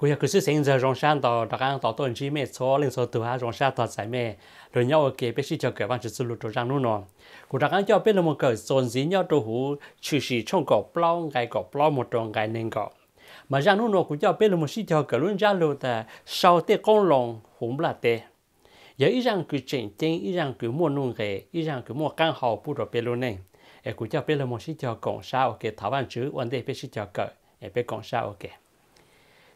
กูอยากคือซื้อเสียงจะรองชานต่อดักอังต่อต้นจีเมซ้อเล่นโซตัวฮะรองชานต่อสายเมโดยเงาเก็บไปชิจะเกิดวันจะสรุปตัวจังนู่นนอนกูดักอังจะเป็นลมเกิดโซนสีเงาตัวหูชื่อสีช่องกอบปล้องไก่กอบปล้องหมดตรงไก่หนึ่งกอบมาจังนู่นนอนกูจะเป็นลมชิจะเกิดรุ่นจ้าลูแต่ชาวเตะก้องลงหุ่มละเตะอย่าอีจังคือเจ๋งเจ๋งอีจังคือมั่วนุ่งเกยอีจังคือมั่วก้างหอพูดออกเป็นรุ่นเองเอกูจะเป็นลมชิจะกองชาโอเคถาวรชื่อวันเดไปชิจะเกิดเอไปกองชาโอเค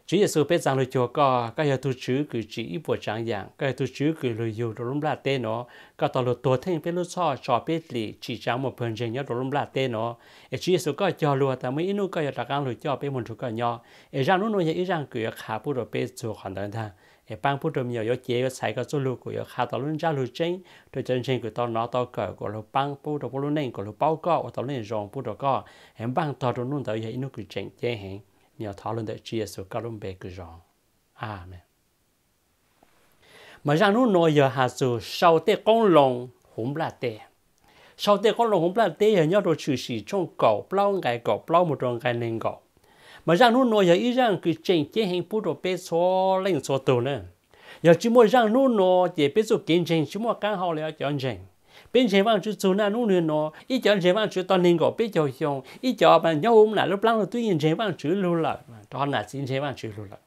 chỉ là biết rằng lời chúa có các hệ tu chữ cử chỉ ít bộ trang dạng các hệ tu chữ cử lời dù đồ lâm là tên nó các tòa luật tổ thêm biết lúc so cho biết lì chỉ trang một phần riêng nhớ đồ lâm là tên nó e chỉ là có cho luôn ta mới inu có hệ đặc ăn lời cho biết một chút có nhỏ e rằng lúc nói ý rằng cử khá bút đồ biết chủ khoản đơn thang e bang bút đồ nhiều yếu chế yếu sai các số lưu của yếu khá tòa luôn ra lưu chính tôi chân chính cử tòa nó tòa cỡ của lưu bang bút đồ bút lưu nền của lưu bao cọ tòa luôn rong bút đồ cọ em bang tòa đồ luôn tàu yếu inu cử chính chế hình nhờ thảo luận để chia sẻ các lông bề cứ rõ amen mà rằng nó nói giờ hà sự sau tết con lòng hùng là tệ sau tết con lòng hùng là tệ hình nhau đồ trừ sĩ trong cầu bao ngày cầu bao một trong ngày lên cầu mà rằng nó nói ý rằng cứ chỉnh chế hình phụ đồ bê số lên số tù nữa giờ chỉ muốn rằng nó nói biết số kiến trình chỉ muốn càng hậu là chọn trình bên chế vang chú chú na nụ nụ nó ít chọn chế vang chữ toàn nên gọi biết cho xong ít chọn mà nhau hôm là lúc lăng là tuy nhiên chế vang chữ lưu lại đó là xin chế vang chú lưu lại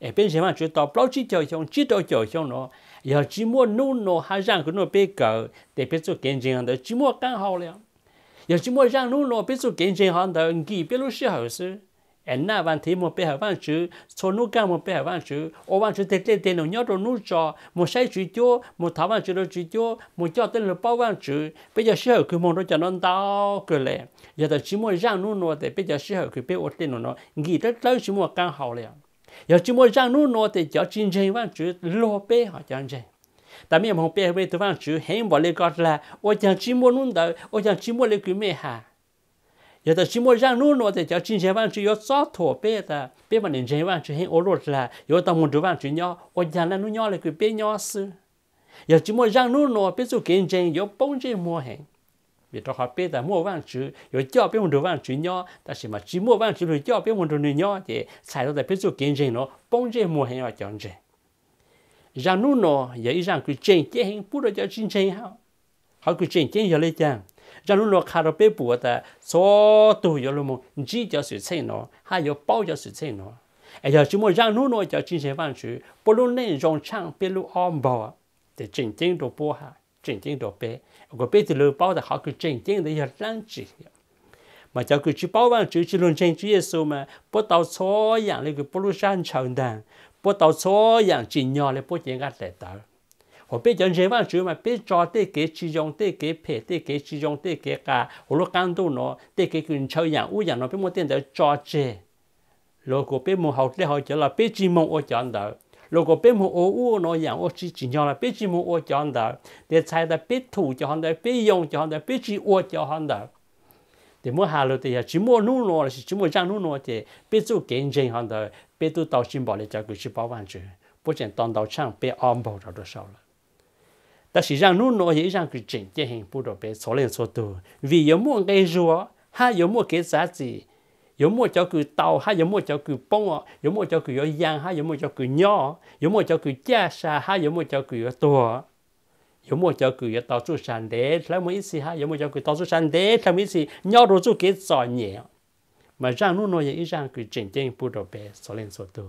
ở bên chế vang chú tao bao chỉ cho xong chỉ đâu cho xong nó giờ chỉ mua nụ nó hai răng của nó biết cỡ để biết số kiến trình đó chỉ mua căn hậu liền giờ chỉ mua răng nụ nó biết số kiến trình hàng đó nghỉ biết lúc sẽ hậu xí em na van thì một bé học van chữ số nu cao một bé học van chữ ô van chữ tết tết tết nó nhớ rồi nu cho một sai chữ chỗ một thảo van chữ rồi chữ chỗ một cho tên là bao van chữ bây giờ sư hậu cứ mong nó cho nó đau cơ lệ giờ ta chỉ muốn rằng nu nó để bây giờ sư hậu cứ biết ổn định nó nghĩ rất lâu chỉ muốn càng hậu liền giờ chỉ muốn rằng nu nó để cho chính chính van chữ lo bé họ chẳng chính ta mi mong bé về tu van chữ hẹn bỏ lên gọi là ô chẳng chỉ muốn nu đó ô chẳng chỉ muốn lên cứ mê ha giờ ta chỉ muốn rằng luôn nữa thì cháu chính chế văn chỉ có gió thổ bé ta bé mà nên chế văn chỉ hiện ô rốt là giờ ta muốn chế văn chỉ nhỏ ô nhà là nó nhỏ là cái bé nhỏ sư giờ chỉ muốn rằng luôn nữa bé số kinh chế có bông chế mua hàng vì đó họ bé ta mua văn chỉ có cho bé muốn chế văn chỉ nhỏ ta chỉ mà chỉ mua văn chỉ rồi cho bé muốn chế nhỏ thì xài đó là bé số kinh chế nó bông chế mua hàng là chọn chế rằng luôn nữa giờ ý rằng cái chế chế hàng bút đó cho chính chế hao họ cái chế chế giờ lấy chăng ra lúc nó khá là bế bùa ta số tù yếu lúc mà chỉ cho sự chơi nó hay yếu bao cho sự chơi nó ai giờ chúng mà ra lúc nó cho chính sách văn chữ bố lúc này rong chăng bế lúc ôm bò để chỉnh tiếng đồ bố hạ chỉnh tiếng đồ bế có bế từ lúc bao ta họ cứ chỉnh tiếng để giờ lăng chỉ mà cháu cứ chỉ bao văn chữ chỉ luôn chỉnh chữ Giêsu mà bố tao số dạng này cứ bố lúc sang chồng đàn bố tao số dạng này bố chỉ ngắt lại 我别讲这番主嘛，别做这个其中这个配这个其中这个噶，我罗干都喏，这个跟抽人乌人喏，别莫点在做这，如果别莫好咧好着啦，别只莫我讲到。如果別冇我烏嗰人，我只盡咗啦，別只冇我講到，你猜到別圖就看到，別用就看到，別只我就看到。你冇下落地啊，只冇努攞是只冇爭努攞嘅，別做見證看到，別都到先把你就佢去保管住，不然當到槍別安保咗都收啦。ta chỉ rằng nút nói dễ rằng cái chỉnh chế hình bộ đồ bé số lên số tu vì có mua cái rùa ha có mua cái giá gì có mua cho cứ tàu ha có mua cho cứ bông có mua cho cứ có giang ha có mua cho cứ nhỏ có mua cho cứ cha sa ha có mua cho cứ có tua có mua cho cứ tàu chú sàn đế làm mấy gì ha có mua cho cứ tàu chú sàn đế làm mấy gì nhỏ đồ chú cái giỏi nhẹ mà rằng nút nói dễ rằng cái chỉnh chế hình bộ đồ bé số lên số tu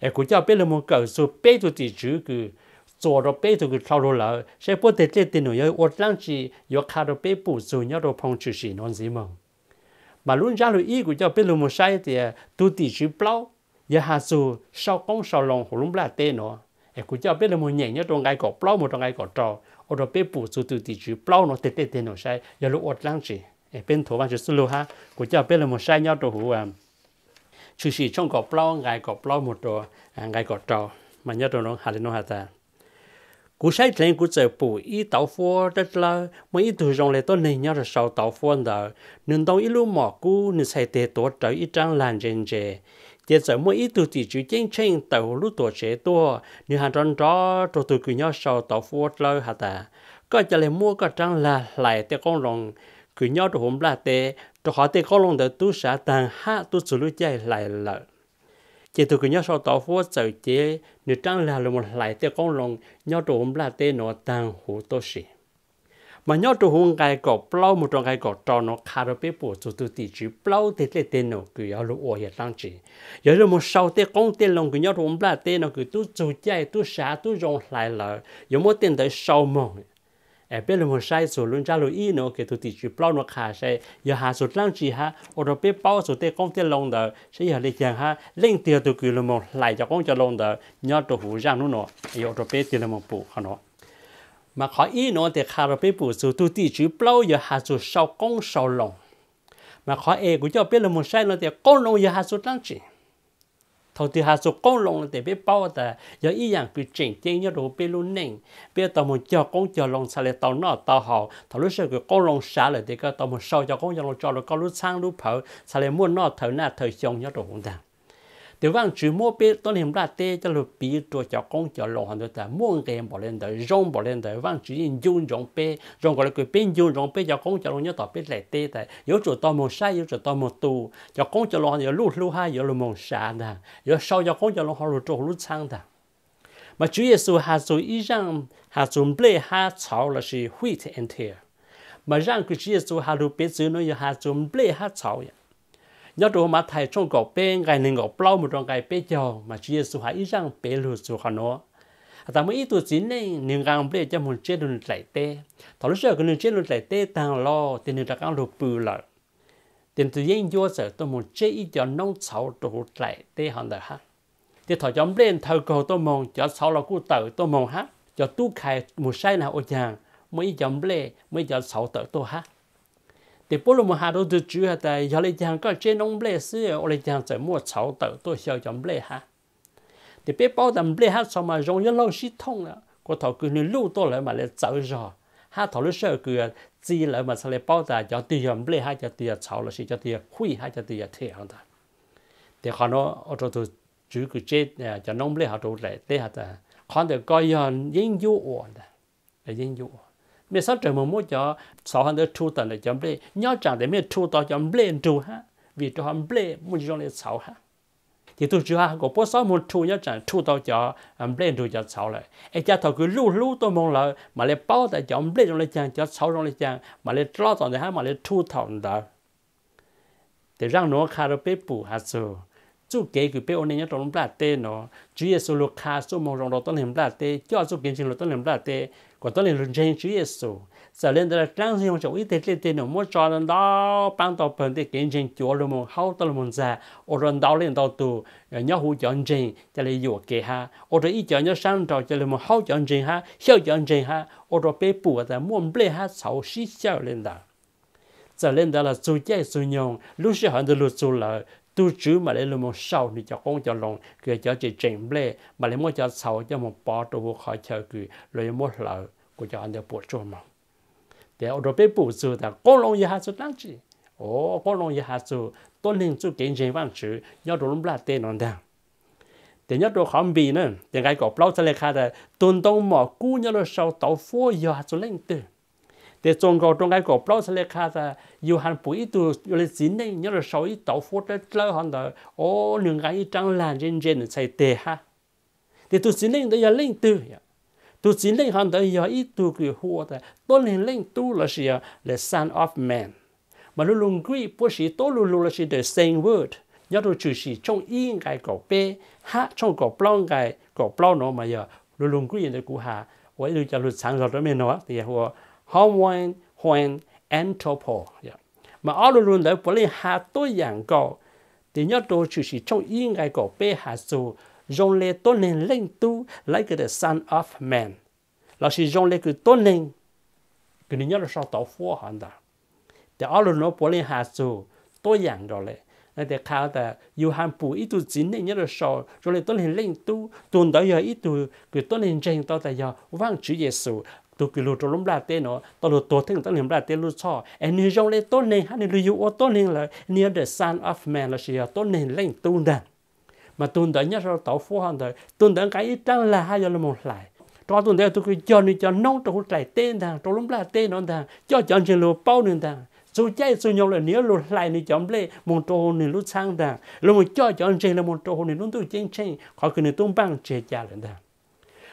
em cũng cho biết là một cậu số bé tu thì chú cứ 做着背这个跳落来，谁不得这点内我让起要看到背部主要的碰出是哪什么？mà luôn ra lối ý của cho bên lùm sai thì tu tì chữ plau giờ hà dù sau công sau lòng hồ lùm là tê nó em của cho bên lùm nhẹ nhớ trong ngày cổ plau một trong ngày cổ trò ở đó bên bù tì chữ plau nó tê tê tê nó sai giờ lúc ột lang chỉ bên thổ văn chữ sulu ha của cho bên lùm sai nhau đồ hủ à chữ chỉ trong cổ plau ngày plau một đồ ngày cổ trò mà nhớ đồ nó hà lên hà ta cú sai lên cú chơi bù ít tàu phô đất là mấy ít tuổi rong lại tôi nên nhau sau tàu phô đó nên tôi ít lúc mỏ cú nên sai tệ tổ trời ít trang làn trên trên chỉ sợ mỗi ít tuổi chỉ chân chân tàu lúc tuổi trẻ tua nên hàng trăm đó tôi tôi cứ nhau sau tàu phô lâu hả ta có trả lại mua có trang là lại tê con rồng cứ nhau tôi hôm là tê tôi hỏi tê con rồng tôi tu sa tàng ha tôi xử lý lại lợi chỉ từ cái nhau sau tàu phố chạy chế nếu trăng là một lại tiêu con lòng nhau trụ hôm là tê nó tăng hủ tô sĩ mà nhau trụ hôm cái cổ plau một trong cái cổ cho nó khá rồi bếp bộ tụi tụi tỷ chữ plau tê tê tê nó cứ yếu lũ ổ hiện tăng chỉ yếu lũ một sau tê con tê lòng cái nhau trụ hôm là tê nó cứ tu trụ chạy tu xá tu rong lại lợ yếu một tên tới sau mong e pe le mo sai so lun cha lo i no ke tu ti chi plau no kha sai ya ha so chi ha o ro pe pau so te kong te long da se ya le ha leng te tu ku lo mo lai cha kong cha long da nya to hu jang no no e o ro pe ti le mo pu mà khó ý thì khá là bế bù sự tu chữ plau giờ hạ sự sau công sau lòng mà khó e của cho biết là một sai nó thì con lòng giờ hạ sự tăng chỉ thầu thì hạ số công lòng để biết bao ta giờ ý rằng cứ chỉnh tiếng nhớ đồ biết luôn nè biết tao muốn cho con cho lòng xả lại tao nó tao họ thầu lúc sau cứ công lòng xả lại thì cái tao muốn sau cho con cho lòng cho lòng con lúc sang lúc phở xả lại muốn nó thở na thở xong nhớ đồ cũng đang Tiểu văn chữ mua bê tôi làm ra tê cho lục bì cho cho công cho lộ hoàn tất mua game bỏ lên đời rong bỏ lên đời văn chữ in dung rong bê rong gọi là cái bên dung bê cho công cho lộ nhớ tỏ bê lại tê tại yếu chỗ to một sai yếu chỗ to một tu cho công cho lộ hoàn lú lú hai yếu lú một sa yếu sau cho công cho lộ hoàn lú chỗ lú sang nè mà Chúa Giêsu hạ dù ý rằng hạ chuẩn bị hạ cháu là sự wheat and tear mà rằng cái Chúa Giêsu hạ lú bê chữ nó yếu hạ chuẩn bị hạ vậy nhớ đồ mà thầy trong gọc bê ngày nên gọc bao một trong cái bê chờ mà Chúa Giêsu hãy rằng bê lừa số khả nó ta mới ít tuổi chín này nên gang bê cho một chế độ lại tê thọ lúc giờ cái nên chế độ lại tê tàng lo thì người ta ăn đồ bự lợ tiền tự nhiên vô sở tôi một chế ít cho nông sáu đồ lại tê hòn đời ha. thì thọ chấm lên thờ cầu tôi mong cho sáu là cụ tử tôi mong ha, cho tu khai một sai nào ô chàng mới chấm lên mới cho sáu tử tôi ha thì bố lô mà hà đô được chú hà tại giờ lấy chàng có trên nông lê sư ở lấy chàng sẽ mua cháu tử tôi hiểu chồng lê hà thì biết bao tầm lê hà sao mà rong nhân lâu xí thông nữa có thọ cứ nên lưu tôi lại mà lại cháu rồi hà thọ lúc sợ cứ chỉ lại mà sao lại bao tà cho tiền chồng lê hà cho tiền cháu là xí cho tiền khuy hà cho tiền thiệt không ta thì họ nó ở chỗ tôi chú cứ chết à, cho nông lê hà đồ lại tê hà ta còn được coi yon yên yêu ổn là yên yêu ổn mẹ sao trời mà mua cho sáu hàng đứa chu tận để cho ble nhớ chẳng để mẹ chu tao cho ble chu ha vì cho hàng ble muốn cho nên sáu ha thì tôi chưa hàng của bố sáu muốn chu nhớ chẳng chu tao cho ble chu cho sáu lại ai cha thầu cứ lu lu tôi mong là mà lại bao tại cho ble trong lại chẳng cho sáu trong lại chẳng mà lại lo tao để ha mà lại chu thầu đó thì rằng nó khá là bếp bù hạt rồi chú kế cứ bé ôn nhớ trong lát tê nó chú ye số lục khá số mong rong đó tôi làm lát tê cho chú kiến trình tôi làm lá tê còn tôi làm rừng chú ye số Sau lên đó trang sinh, mà chỗ ít tê tê tê nó mua cho lên đó bán tàu phần tê kiến trình chúa luôn mong hậu tôi mong ra ở rồi đó lên đó tu nhớ hú chọn trình cho lấy dụ kế ha ở rồi ít chọn nhớ sáng trò cho lên mong hậu chọn trình ha hiệu chọn trình ha ở rồi bé ở ra mua bê ha sáu xí xào lên đó sau lên đó là chú chạy chú nhông lúc sẽ hẳn được lúc chú lợi tu chữ mà để luôn sau thì cho con cho lòng cái cho chị chỉnh lệ mà để một cho sau cho một bỏ đồ khỏi chờ cứ rồi một lỡ của cho anh được bổ sung mà để ở đó biết bổ sung là con lòng gì hết sự năng chỉ ô con lòng gì hết sự tôi nên chú kiến chế văn chữ nhớ đồ lúc là tên nó đang để nhớ đồ khám bì nữa để cái cổ bao giờ này khai là tuần tông mỏ cú nhớ đồ sau tàu phố giờ sự lên từ แต่จงก็ตรงไงก็ปล้องเสลค่ะแต่ยูหันปุ๋ยตัวยูเลยจีนเนี่ยยอดสอยต่อฟุตเล่าหันเดอโอ้หนึ่งไงจังหลานเจนเจนใส่เตะฮะแต่ตัวจีนเนี่ยเดียวเล่นตัวอย่างตัวจีนเล่นหันเดียวอีตัวกี่หัวแต่ต้นเล่นเล่นตัวละเสีย the son of man มาลุลุงกุ้ยปุ๊บสีโตลุลุละสี the same word ยอดตัวชื่อสีจงอีไงก็เป้ฮะจงก็ปล้องไงก็ปล้องเนาะมาเยอะลุลุงกุ้ยเนี่ยกูหาไว้ดูจะหลุดสังเราได้ไหมเนาะแต่หัว Hôm Hong Huan Anthropo. Dạ. Mà ở luôn luôn đấy, bởi vì hạ tôi dạng có, thì nhớ tôi chỉ chỉ trong yên ngay có bê hạ dù, dòng lê tôi nên lên tu, lấy cái the son of man. Là chỉ dòng lê cứ tôi nên, cứ nhớ là sao tổ phua hẳn đó. Thì ở luôn nó bởi vì hạ dù, tôi dạng rồi lệ. Nên để khảo là dù hàn bù ít tu chính nên nhớ là sao, rồi lê tôi nên lên tu, tuần đó giờ ít tu, cứ tôi nên tranh tôi tại giờ vang chữ giê tu bị lụt lắm là tên nó tao lụt tổ thằng tao làm là tên lụt cho em như trong lấy tốt nên hắn lưu yêu tốt nên là near the son of man là gì tốt nên lên tu nè mà tu đó nhớ rồi tao phu hàng rồi tu đó cái ít trăng là hai giờ là một lại cho tu đó tôi cứ cho nên cho nông trong trái tên thằng trong lắm là tên nó thằng cho chọn trên lụt bao nên thằng dù chạy dù nhau là nếu lột lại thì chọn lệ một trâu nên lúc sang đàng lúc một cho chọn trên là một trâu nên lúc tôi chiến tranh khỏi cái này tung băng chế trả lên đàng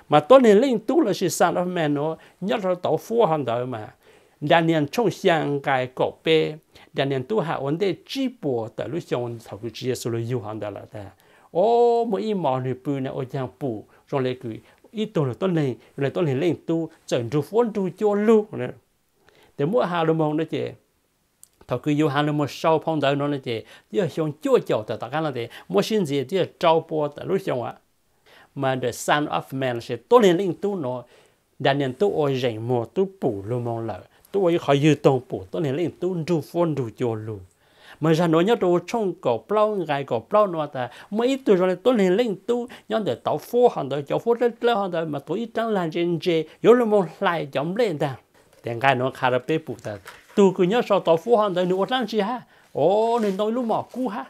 mà tôi nên lên tu là sự son of man nó nhất là tổ phu hàng đó mà đàn nhân trong sáng cái cổ bê đàn nhân tu hạ vấn đề chi bộ tại lúc xong thầu cái chia số lưu hàng đó là ta ô mỗi mỏ người bù này ô giang bù trong lấy cứ ít tổ là tôi lên rồi tôi lên lên tu chọn du phun du cho lưu nữa để mỗi hà lâm mong đó chị thầu cứ yêu hà lâm mong sau phong đời nó là chứ, giờ xong chưa chậu tại tất cả là chị mỗi sinh gì giờ trâu bò tại lúc xong ạ mà the son of man sẽ tốt lên linh tu nó đã nên tu ôi dạy mùa tu bù lu mong lợ tu ôi khỏi dư tông bù tốt lên linh tu du phôn du cho lu mà ra nói nhớ đồ trong cổ plau gai cổ plau nó ta mấy tuổi rồi tôi lên lên tu nhớ để tạo phố hàng đời cháu phố rất lâu hàng đời mà tôi ít trắng lan trên dê yếu là mong lại chấm lên ta tiền gai nó khá là bê bụt ta tu cứ nhớ sau tạo phố hàng đời nữa trắng gì ha ô nên nói lúc mò cú ha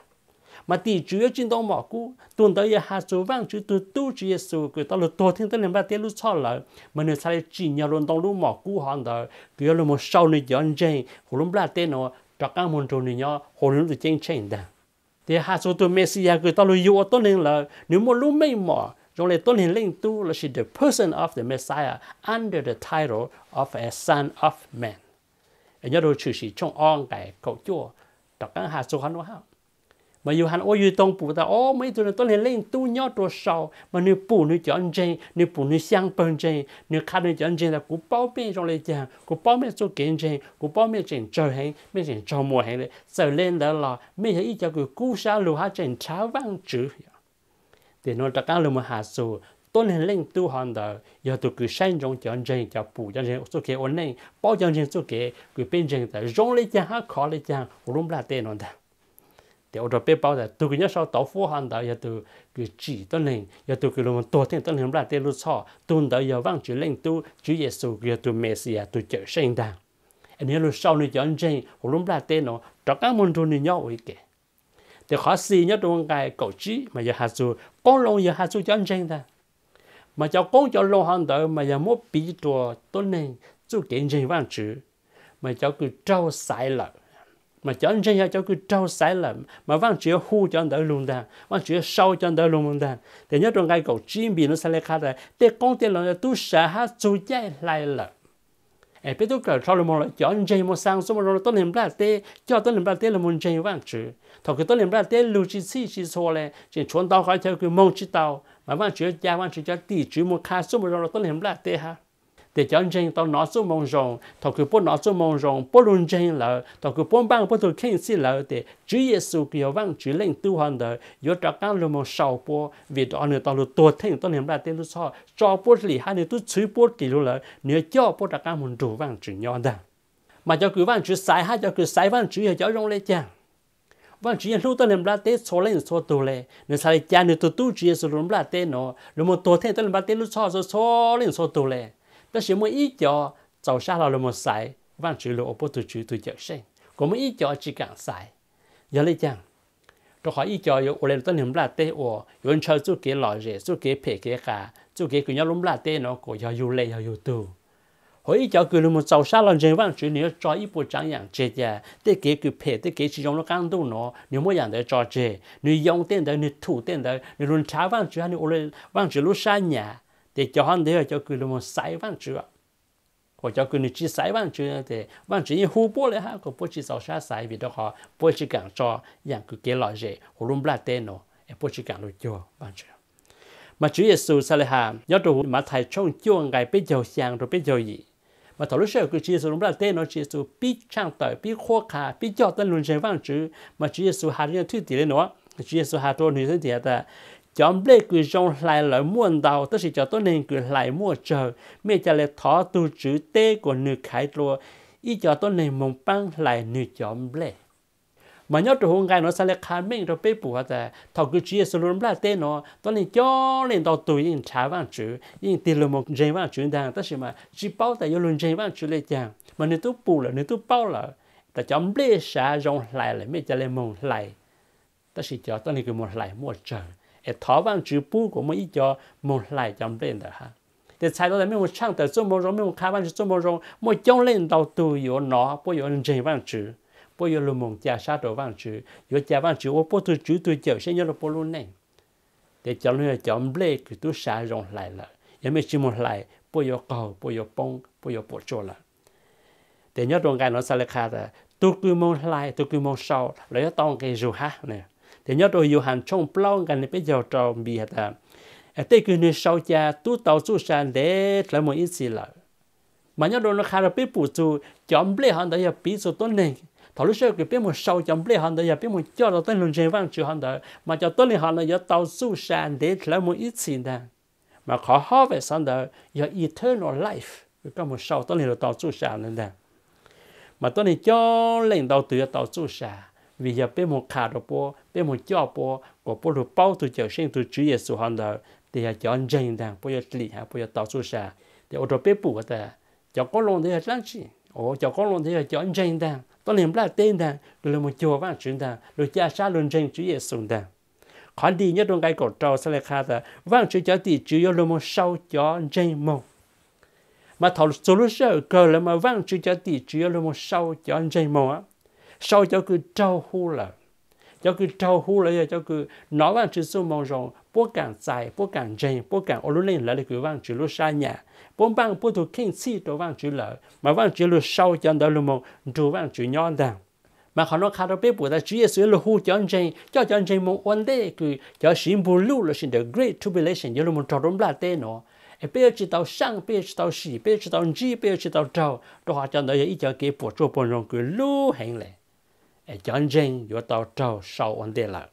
mà tỷ chủ yếu trên đó mỏ cũ tuần tới giờ hạ số vang chứ tu tu chỉ giờ số cái tao lột tổ thiên tới làm ba tiếng lúc cho lỡ mà nếu sai chỉ nhà luôn tao lúc mỏ cũ hoàn đời cứ là một sau này giờ anh chơi hồ lúc ba tên nó cho các môn trâu này nhau hồ lúc được chơi chơi đàng thì hạ số tu messi cái tao lúc yêu tôi nên là nếu mà lúc mấy mỏ trong này tôi lên tu là she the person of the Messiah under the title of a son of man. Nhớ đôi chữ sĩ trong on cái cậu chúa, đọc các hạt số hắn nó hao mà dù hắn ôi dù tông phụ ta ô mấy tuần nó tôi lên lên tu nhớ đồ sau mà nếu phụ nếu chọn chơi nếu phụ nếu sang bên chơi nếu khát nếu chọn chơi là cũng bao bên trong lấy chàng cũng bao bên số kiện chơi cũng bao bên chơi chơi hay bên chơi cho mùa hay đấy sợ lên đó là mấy cái ý cho cái cú sa lù hát chơi cháo vang chữ thì nó đặt cái lù mà hạ số, tôi lên lên tu hoàn đó giờ tôi cứ sang trong chọn chơi cho phụ chọn chơi số kiện ổn này bao chọn chơi số kiện cứ bên chơi tại rong lấy chàng hát khó lấy chàng cũng là tên nó đó thì ở đó bé bảo là tôi cứ nhớ sau đó phú hàng đó giờ tôi cứ chỉ tôi lên giờ tôi cứ làm tôi thiên tôi làm lại tôi lúc sau tôi đó giờ vang chỉ lên tôi chỉ 耶稣 giờ tôi messi tôi chờ sinh đàng anh ấy lúc sau này giờ anh chơi hồi lúc lại tên nó trong các môn đồ này nhau cái, kì thì khó xì nhất trong cái cầu chỉ mà giờ hát su con lông giờ hát su cho anh chơi ta mà cháu con cho lông hàng đó mà giờ mỗi bị tôi tôi nên chú kiến chơi vang chữ mà cháu cứ trâu sai lợi mà cho anh ra cho cứ trâu sai lầm mà vang chỉ hu cho anh đỡ luôn đàn vang chỉ sâu cho anh đỡ luôn đàn thì nhớ trong cái cầu chim bị nó sai lệch ra để con tiền là tu sợ ha chú chạy lại là ai biết tôi cởi sau là một là cho anh chơi một sang số một rồi tôi làm ra tê cho tôi làm ra tê là muốn chơi vang chữ thọ cái tôi làm ra tê lưu chi chi chỉ số này chỉ chuẩn tao khỏi theo cái mong chỉ tao mà vang chữ cha vang chữ cho tỷ chữ một khá số một rồi tôi làm ra tê ha để cho anh tao nói số mong rằng tao cứ bỏ nói số mong rằng bỏ luôn chân là tao cứ bỏ bang bỏ tôi khen xin là để Chúa Giêsu kiều vang Chúa lệnh tu hành đời do trả các luôn mong sau bố vì đó nữa tao luôn tuột thành tao niệm ra tên tôi cho cho bố lì hai nữa tôi chửi bố kỷ luôn là nếu cho bố trả các muốn đủ vang chữ nhon đó mà cho cứ vang chữ sai hai cho cứ sai vang chỉ cho rong lệ chàng vâng chỉ lúc tôi làm ra tế số lên số tù lệ nên sai cha nên tôi tu chỉ số làm ra tế nó lúc mà tôi thấy tôi làm ra tế lúc số số lên số tù lệ 但是我一脚走下了那么塞，往直路我不突出突脚线，我们一脚只敢塞，有来讲。tôi hỏi ý cho yo ole tôi niệm là tê o yo anh chơi chú kế lọ rẻ chú kế phê kế cả chú kế cứ nhau lúng là tê nó của yo yo lệ yo yo tu hỏi ý cho cứ lúc một trâu sa lần trên vang chuyện nếu cho ý bộ trang dạng chết ya tê kế cứ phê tê kế chỉ dùng nó căng tu nó nếu mỗi dạng để cho chết nếu dùng tên đấy nếu thủ tên đấy nếu luôn trái vang chuyện anh ole vang chuyện lúc xa nhà thì cho hắn đấy cho cái cứ một sai văn chữ hoặc cho cái cứ chỉ sai văn chữ thì văn chữ hú bố lấy ha có bố chỉ sáu sáu sai vì đó họ bố chỉ càng cho dạng cái kế lại gì hồ lum bla tên nó e bố chỉ càng được cho văn chữ mà chữ Giêsu sa lê ha nhớ đồ mà thầy trong chua ngày bây giờ sang rồi bây giờ gì mà thầu lúc sau cứ Giêsu lum bla tên nó Giêsu bị chăng tội, bị khó khả bị cho tên luôn trên văn chữ mà chữ Giêsu hà như thứ gì đấy nữa Giêsu hà tôi như thế thì ta chọn lệ cứ trong lại lại muôn đầu tức là cho tôi nên cứ lại mua chờ mẹ cha lại thọ tu chữ tê của nữ khai lúa ý cho tôi nên mong băng lại nữ chọn lệ mà nhớ trụ hôm gai nó sẽ lại khán mình rồi bếp bùa ta thọ cứ chia số lượng là tê nó tôi nên cho nên tao tuổi yên trả văn chữ yên tiền lượng một dây văn chữ đang tức là mà chỉ bao tại yêu luôn dây văn chữ lại chẳng mà nếu tôi bù là nếu tôi bao là ta chọn lệ xa rong lại lại mẹ cha lại mong lại tức là cho tôi nên cứ một lại mua chờ thảo vang chữ bù của mỗi giờ một lại trong bên đó ha thì sai đó là mình sang tới chỗ một rồi mình khai vang chỗ một rồi một trong lên đầu tu yo nó bao giờ trên vang chữ bao giờ luôn mong cha sát đồ vang chữ yo cha vang chữ bao tu chữ tu chữ sẽ nhớ được bao luôn này để cho nên chọn lệ cái tu sai rồi lại là em chỉ một lại bao giờ cầu bao giờ bông bao giờ bỏ chỗ là để nhớ trong cái nó sai là khá là tu cứ lại tu cứ mong sau lấy tông cái rồi ha nè thì nhớ rồi yêu hàng trong plau gần bây giờ tròn bị hết à tây cứ nên sau cha tu tàu su san để lại một ít gì lại mà nhớ rồi nó khai là biết phụ chú chọn bê hàng đấy là biết số tuần này thảo lúc sau cái biết một sau chọn bê hàng đấy là biết một cho đầu tiên luôn trên vang chữ hàng đấy mà cho tuần này hàng là do tàu su san để lại một ít gì đó mà khó hóa về san đó do eternal life cái một sau tuần này là tàu su san lên đó mà tuần này cho lên đầu từ tàu su san vì giờ bên một khả đồ bố bên một chó bố của bố được bao từ chiều sinh từ chữ yếu xu hòn đời thì giờ cho anh dành đàng bố giờ lì hà bố giờ tạo số sa thì ô tô bếp bù cái ta cho có luôn thế là lắm chi ô cho có luôn thế là cho anh dành đàng tôi liền lại tên đàng rồi là một chùa văn chuyện đàng rồi cha sa luôn dành chữ yếu xu đàng khó đi nhất trong cái cổ trâu sẽ là khá ta vang chữ cho thì chữ yêu một sau cho dành mông mà thầu solution cơ là mà văn vang chữ cho thì yếu yêu một sau cho dành mông á sau cho cứ trâu hu là cho cứ trâu hu là cho cứ nó là chỉ số mong rằng bố càng dài bố càng dày bố càng ô lên là cứ vang chữ lúc xa nhà bố bang bố thuộc kinh si đồ vang chữ lợi mà vang chữ lúc sau cho đó luôn mong đồ vang chữ nhon đàng mà họ nói khai đó biết bữa ta Chúa Giêsu là hú cho anh chị cho cho anh chị mong ổn định cứ cho xin bù lưu là xin the great tribulation nhớ luôn mong trò đúng là tên nó e bây giờ chỉ tao sang bây giờ chỉ tao xì bây giờ chỉ tao gì bây đó họ cho nó ý cho cái bộ chỗ bộ rồng cứ lưu hành lại chọn riêng yo tàu trâu sau ổn định là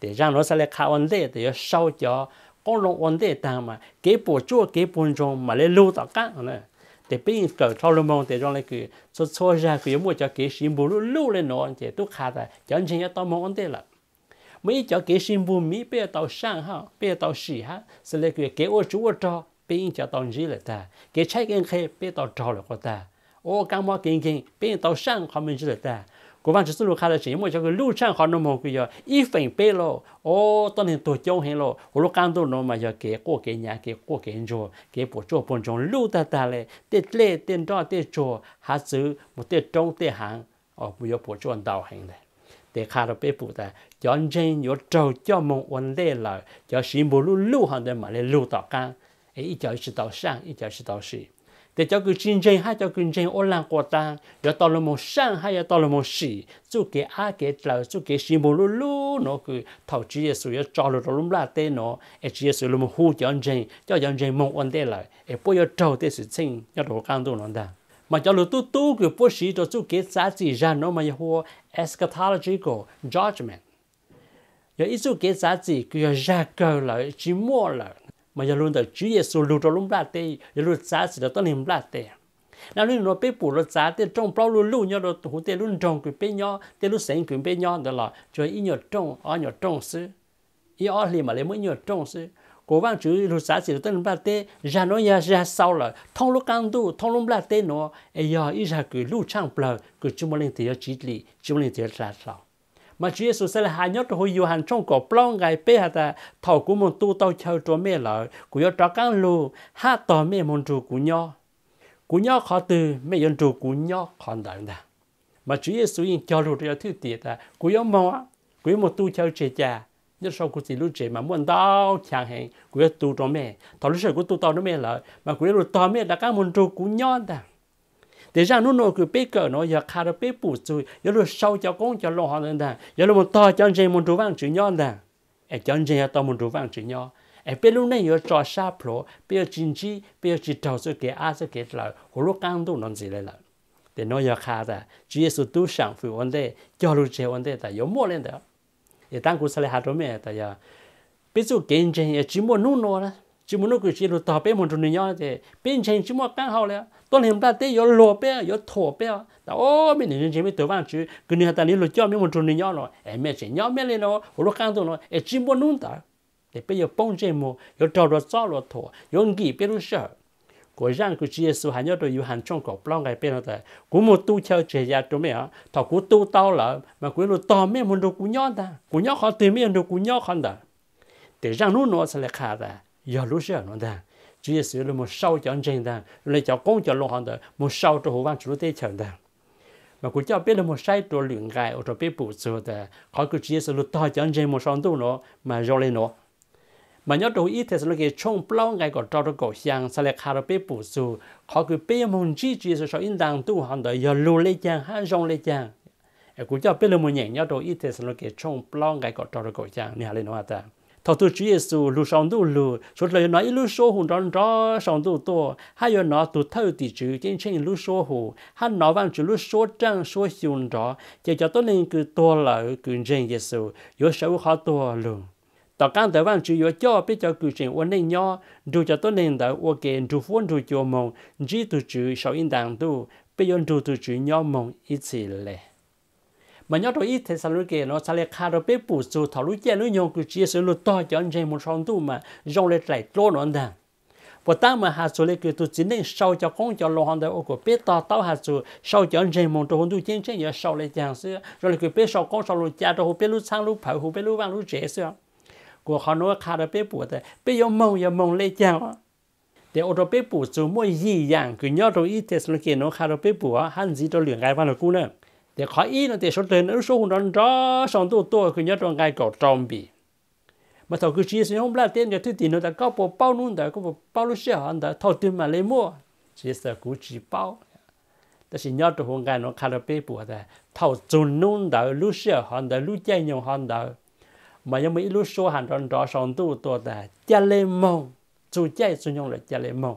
để rằng nó sẽ là khá ổn định để yo sau cho con lông ổn định tăng mà kế bộ chỗ kế buồn trong mà lấy lưu tạo cát nữa để bây giờ cỡ trâu lông mông để rằng là cái số cho ra cứ mua cho kế sinh bù lưu lưu lên nó để tu khá là chọn riêng yo tàu mông ổn định là mấy cho kế sinh bù mỹ bây giờ tàu sang ha bây giờ tàu xỉ ha sẽ là cứ kế ô chúa cho bây giờ tàu gì là ta kế trái cái khe bây giờ tàu trâu là có ta ô cam hoa kinh kinh bây giờ tàu sang không mình gì là ta của bạn chỉ số khai là chỉ một cho cái lưu trang họ nó mong cái giờ ít phèn bê lo ô tân hình tổ chức hình lo hồ lúc căn đồ nó mà giờ cái cô cái nhà cái cô cái chỗ cái bộ chỗ bộ trong lưu ta ta lệ tết lệ tiền đó tết chỗ hạ chữ một tết trong tết hàng ở bây giờ bộ chỗ đào hàng này để khai là bê phụ ta cho anh trên nhớ trâu cho mong ổn lệ là cho xin bố lưu lưu hàng để mà lệ lưu tạo căn ấy cho sự tạo sang ấy cho sự tạo sự để cho cứ chiến tranh hay cho cứ chiến ô lan của ta giờ tao là một sang hay giờ tao là một sĩ chú cái a cái là chú cái sĩ mồ lú lú nó cứ thầu chỉ là e e sự cho lú lú là tên nó ấy chỉ là sự là một hú cho anh tranh cho anh tranh mong anh tên lại ấy bây giờ trâu tên sự chính nhớ đồ căng đồ nó ta mà cho lú tu tu cứ bố sĩ cho chú cái giá trị ra nó mà hú eschatological judgment giờ ý chú cái giá trị cứ ra cơ lại chỉ mua lại mà giờ luôn tới Chúa Giêsu lưu cho lúc ra tê giờ luôn giá sẽ là tôn niệm ra tê Nào luôn nó biết bù nó giá tê trong bao luôn lưu nhau rồi hủ tê luôn trong quyền bên nhau tê luôn sinh quyền bên nhau đó là cho ý nhau trong ở nhau trong sư ý ở liền mà lấy mỗi nhau trong sư cố gắng chú lưu giá sẽ là tôn niệm ra tê ra nó ya ra sau là thông lúc càng tu thông lúc ra tê nó ấy giờ ý ra cái lưu trang bờ cứ chúng mình thì chỉ lý chúng mình thì ra sau mà chỉ số sẽ là hai nhất hồi yêu hàng trong cổ plong gai bê hạt ta thầu của mình tu tao chơi cho mẹ lợi của yêu trò căng lu ha tò mẹ mình chủ của nhau của nhau khó từ mẹ dân chủ của nhau khó đặng đặng mà Chúa Giêsu yên cho lụt ra thứ tiệt ta, cú yếu mong á, cú yếu một tu theo chế cha, nhất sau cú chỉ lụt chế mà muốn đau chẳng hạn, cú tu cho mẹ, thầu lúc sau cú tu tao nó mẹ lợi, mà cú yếu lụt tao mẹ đã các môn tru cú nhon ta ra déjà nous cứ occupons que nó giờ khai được bếp bù rồi giờ lúc sau cho con cho lo hoàn thành đà giờ lúc một to cho nên một đồ vàng chữ nhon đà ở cho nên to một đồ vàng chữ nhon ở bên lúc này giờ cho xa pro bây giờ chính trị bây chỉ đầu số kiện a số kiện là hồ lúc căng đủ nón gì lại là để nó giờ khai ra chỉ là sự tu sáng phụ vấn đề cho lúc chơi vấn đề tại có mua lên được, để tăng cuộc sẽ là hạt rồi mẹ tại giờ bây giờ kinh doanh chỉ muốn nung nô đó chỉ muốn nung cái chỉ lúc to bên một đồ nhon thì bên trên chỉ muốn căng hậu lại tôi liền bà tê có lô bé có thổ bé ta ô mình nên chỉ mình tự văn chứ cứ như ta nên lo cho mình một chút nhỏ rồi em mẹ chỉ nhỏ mẹ lên nó hồ lô căng nó em chỉ muốn nôn ta để bây giờ bông trên mồ yo trâu rồi sao rồi thổ yo nghĩ biết luôn sợ của rằng của chia số hàng nhớ rồi yêu hàng trong cổ bao ngày bên rồi của một tu chơi chơi ra chỗ mẹ thọ của tu tao là mà của lo to mẹ muốn đồ của nhỏ ta của nhỏ khó tìm mẹ đồ của nhỏ khó ta để rằng lúc nó sẽ là khá ta giờ lúc sợ nó ta chỉ trên 主耶穌你冇收獎正的，你就工作落行的，冇收咗好翻處啲場的。mà cũng cho biết là một sai đồ luyện gài ở trong biết bổ giờ để khỏi cứ chỉ sự luật to chẳng gì một son tu nó mà rồi lên nó mà nhớ đồ ít thì là cái chung plau ngay còn cho nó cổ sang sẽ là khai biết bổ giờ khỏi cứ biết mong chỉ chỉ sự sau in đang tu hành đợi giờ lưu lấy chàng ha rong lấy chàng cũng cho biết là một nhảy nhớ đồ ít thì là cái chung plau ngay còn cho nó cổ sang nè lên nó ta thầu tu chú giêsu lu song tu lu số lời nói lu số hùng đón đó song tu to hay giờ nó tu thâu tỷ chữ trên trên lu số hù hắn nói văn chữ lu số trang số xiun đó chỉ cho tôi nên cứ to lợi cứ trên giêsu yếu sâu khó to luôn tao càng tới văn chữ yếu cho biết cho cứ trên uốn nên nhỏ dù cho tôi nên tới uốn kề dù phun dù cho mong chỉ tu chữ sau in đàng tu bây giờ dù tu chữ nhỏ mong ít xì lệ mà nhớ rồi ít thế sao lúc kia nó sao lại khai rồi bếp bù sù thảo lúc kia lúc nhông cứ chia sẻ lúc to cho anh chị một song tu mà dòng lại chạy trốn nó đàng và ta mà hạ số lấy cứ tu chính nên sau cho con cho lo hàng đời ô của bếp to tao hạ số sau cho anh chị một trong tu chiến chiến nhớ sau lại chẳng xưa rồi cứ bếp sau con sau lúc cha rồi bếp lúc sang lúc phải hụt bếp lúc vang lúc trẻ xưa của họ nói khai rồi bếp bù thế bếp yêu mông yêu mông lấy chẳng để ô tô bếp bù số mỗi gì dạng cứ nhớ rồi ít thế sao lúc kia nó khai rồi bếp bù hắn gì đó liền cái văn là cũ nữa để khỏi ý nó để số tiền nó số hồn đón đó xong tu tu cứ nhớ trong ngày cổ trong bì mà thầu cứ chia sinh không là tiền cho thứ tiền nó đã có bộ bao luôn đã có bộ bao lúc xưa hắn đã thầu tiền mà lấy mua chỉ sợ cứ chỉ bao Đó là nhớ trong hồn ngày nó khai được bê bùa ta thầu chun luôn đã lúc xưa hắn đã lúc chơi nhiều hắn đã mà nhưng mà lúc số hàng đón đó xong tu tu ta chơi lên mông chủ chơi chú nhung là chơi lên mông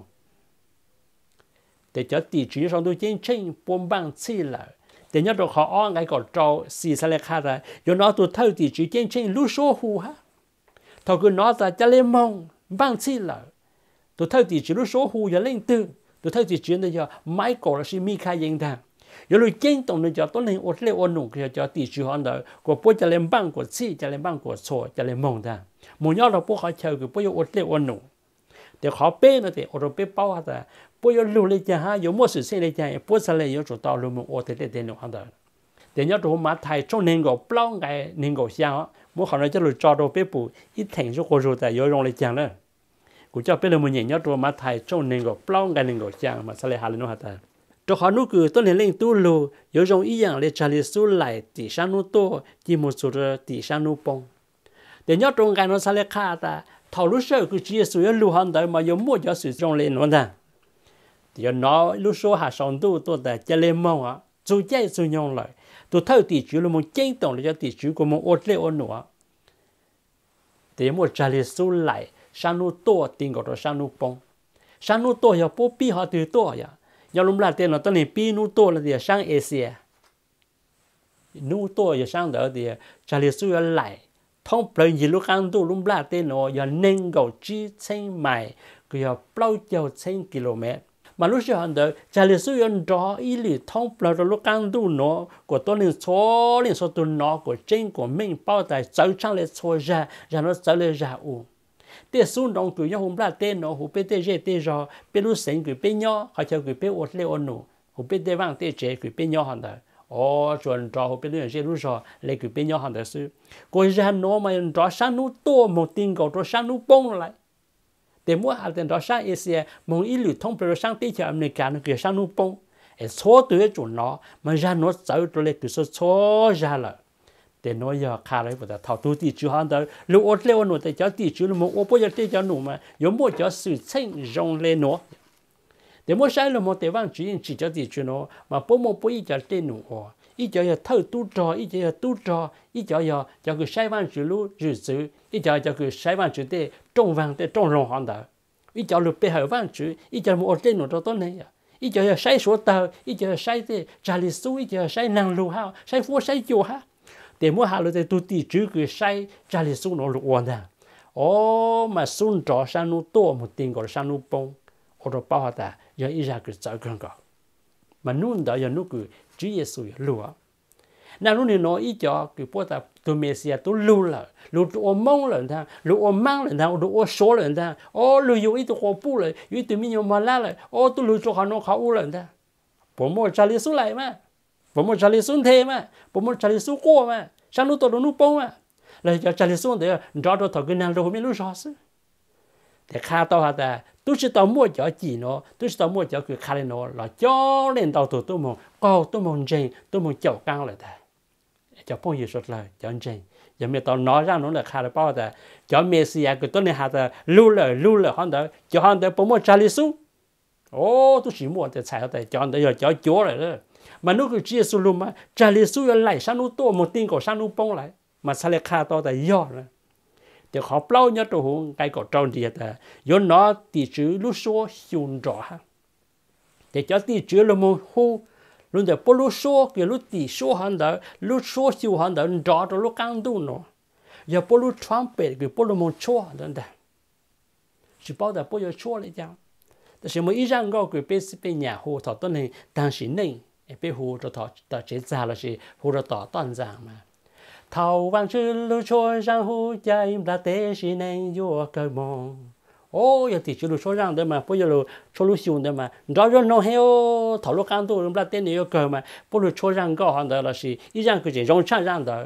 để cho tỷ trí xong tu chiến tranh bom bang chi lại แต่ยอดดอกขออ้อไงก็เจ้าสีสเลขาได้ยอนอตัวเท่าตีจีเจียงเชิงลู่โชหูฮะถ้าคือนอจะจะเล่มองบ้างที่เหล่าตัวเท่าตีจีลู่โชหูอย่าเล่นตื้อตัวเท่าตีจีเนี่ยจะไม่ก่อละชิมีใครยังได้有路见到呢，就当然我咧我弄个就地主行头，个不就连帮个吃，就连帮个错，就连忙的，忙要了不好吃个，不要我咧我弄。แต่ขอเป้นะแต่อรเป้เป้าแต่不要留了家哈，有么事情了家，不是来要做到路门我得得得弄好的。等要做马太中能够不老爱能够想，我好像这路找到别步，一听就活出在有用来讲了。กูจะเป็นมือเนี่ยตัวมาไทยจงหนึ่งก็ปล้องกันหนึ่งก็จางมาสลายหาเลยนะฮะแต่ตัวเขาหนูคือต้นเล่งตู้ลู有种一样的查理苏来底上นูโตที่มุสุร底上นูปงแต่ยอดตรงกันว่าสลายข้าแต่ทอรู้เชื่อคือจีสุยลูฮันเดมา有莫要水中เลยนั่น giờ nó lúc số hà sòng tu tôi tại chơi lên mông á chú chơi chú nhông lại tôi thâu tỷ chú luôn mông chân tổng là cho tỷ chú của mong ốt lệ ôn nữa thì một trả lời số lại sang nu to tiền gọi là sang nu bông sang nu to giờ bố pi họ từ to giờ giờ lúc là tiền là tôi này pi nu to là thì sang Asia nu to giờ sang đó thì trả lời số lại thông bình gì lúc ăn tu lúc là tiền nó giờ nên gọi chi trên mày cứ giờ bao nhiêu trên km mà lúc giờ hắn đó chả lẽ sử nghĩ đó ý lý thông là rồi lúc ăn đủ nó của tôi nên số nên số tôi nó của chính của mình bảo tài cháu chẳng lẽ số ra ra nó cháu lẽ ra u tiền xuống đồng cử nhau hôm ra tên nó hụp bê tê dê tê rồi, bê lúc sinh cử bê nhỏ họ chờ cử bê ốt lê ôn nụ hụp bê tê vang tê chế cử bê nhỏ hắn đó ô chuẩn trò hụp bê lúc dê lúc rò lê cử bê nhỏ hắn đó sư có ra nó mà rõ sáng nụ tô một tin cầu trò sáng nụ bông lại แต่มัวอาจจะรอช่างเอเชียมองอีหลุท่องไปรอช่างที่เชื่ออเมริกาเกี่ยวช่างนุ่งปงไอ้โซ่ตัวจุนเนาะมันจะนวดเจ้าตัวเล็กตัวโซ่ยาละแต่น้อยคาเลยแต่ทอตัวที่จู่ฮันเดอร์ลูกอดเลี้ยวหนูแต่เจ้าที่จู่ลูกมองโอ้ปอยที่เจ้าหนูมายมัวเจ้าสื่อเชิงยงเลยเนาะแต่มัวใช้ลูกมองแต่ว่างจีนจีเจ้าที่จู่เนาะมาปุ๊มปุ๊ยเจ้าที่หนูอ๋อ一叫要偷渡着，一叫要渡着，一叫要叫佢西湾水路日走，一叫叫佢西湾水的中湾的中融航道，一叫路北海湾水，一叫冇真路到到呢呀，一叫要西所道，一叫要西的查理苏，一叫要西南路哈，西火西九哈，但冇下路的都地主佢西查理苏那路往呢，哦嘛 sun 着山路多冇定個山路崩，我都包下的，要一下佢走緊個，嘛弄到要弄佢。Chúa Giêsu lừa, na lúc này nói ý cho cái bố ta tụi mê xia à, tụi lưu là lưu tụi ôm mong là thằng lưu ôm mang là thằng tụi ôm số là thằng ô lưu yêu ý tụi ôm bu là yêu tụi mình yêu mà la là ô tụi lưu cho họ nó khảo u là thằng bố mẹ trả lời xuống lại mà bố mẹ trả lời xuống thêm mà bố mẹ trả lời xuống qua mà sáng lúc tụi nó núp bông mà là trả lời xuống thế, rõ cho thằng cái nào đâu mình biết lúc rõ xứ thì khá to hả ta tôi chỉ tao cho chị nó tôi chỉ tao mua cho cái khá nó là cho lên tàu tụi tôi mong có tôi mong trên tôi mong chậu cao lại ta cho phong yêu sốt lời cho trên giờ mẹ tao nói ra nó là khá là bao ta cho mẹ xì à cái tôi này hả ta lưu lời lưu lời hắn đó cho hắn đó bố mua trả xuống ô tôi chỉ mua để xài để cho hắn đó giờ cho chúa mà nó cứ chia xuống luôn mà trả lý xuống lại sang nó to một tiếng cổ sang bông lại mà sao lại khá to ta do nữa thì họ bao nhiêu đồ hùng cái cổ trâu thì là do nó thì chữ lúc số xuyên rõ ha thì cho thì chữ là một hô luôn giờ bố cái lúc thì số hàng đó số siêu hàng đó rõ rồi lúc căng đủ nó giờ bố lúc trumpet cái bố lúc một số hàng đó đó chỉ bảo là bố giờ số lại chăng 但是我一上高个被是被伢户头，当然当时呢，被户头头到这咋了是户头到断账嘛。thầu vàng chư lưu cho rằng hu dạy là tế gì nên vô cơ mong ô giờ thì chư lưu cho rằng đây mà bây giờ lưu cho lưu xuống đây mà đó rồi nó heo thầu lúc ăn tu là tế này vô cơ mà bây giờ cho rằng có hoàn đó là gì ý rằng cái gì rong chăn rằng đó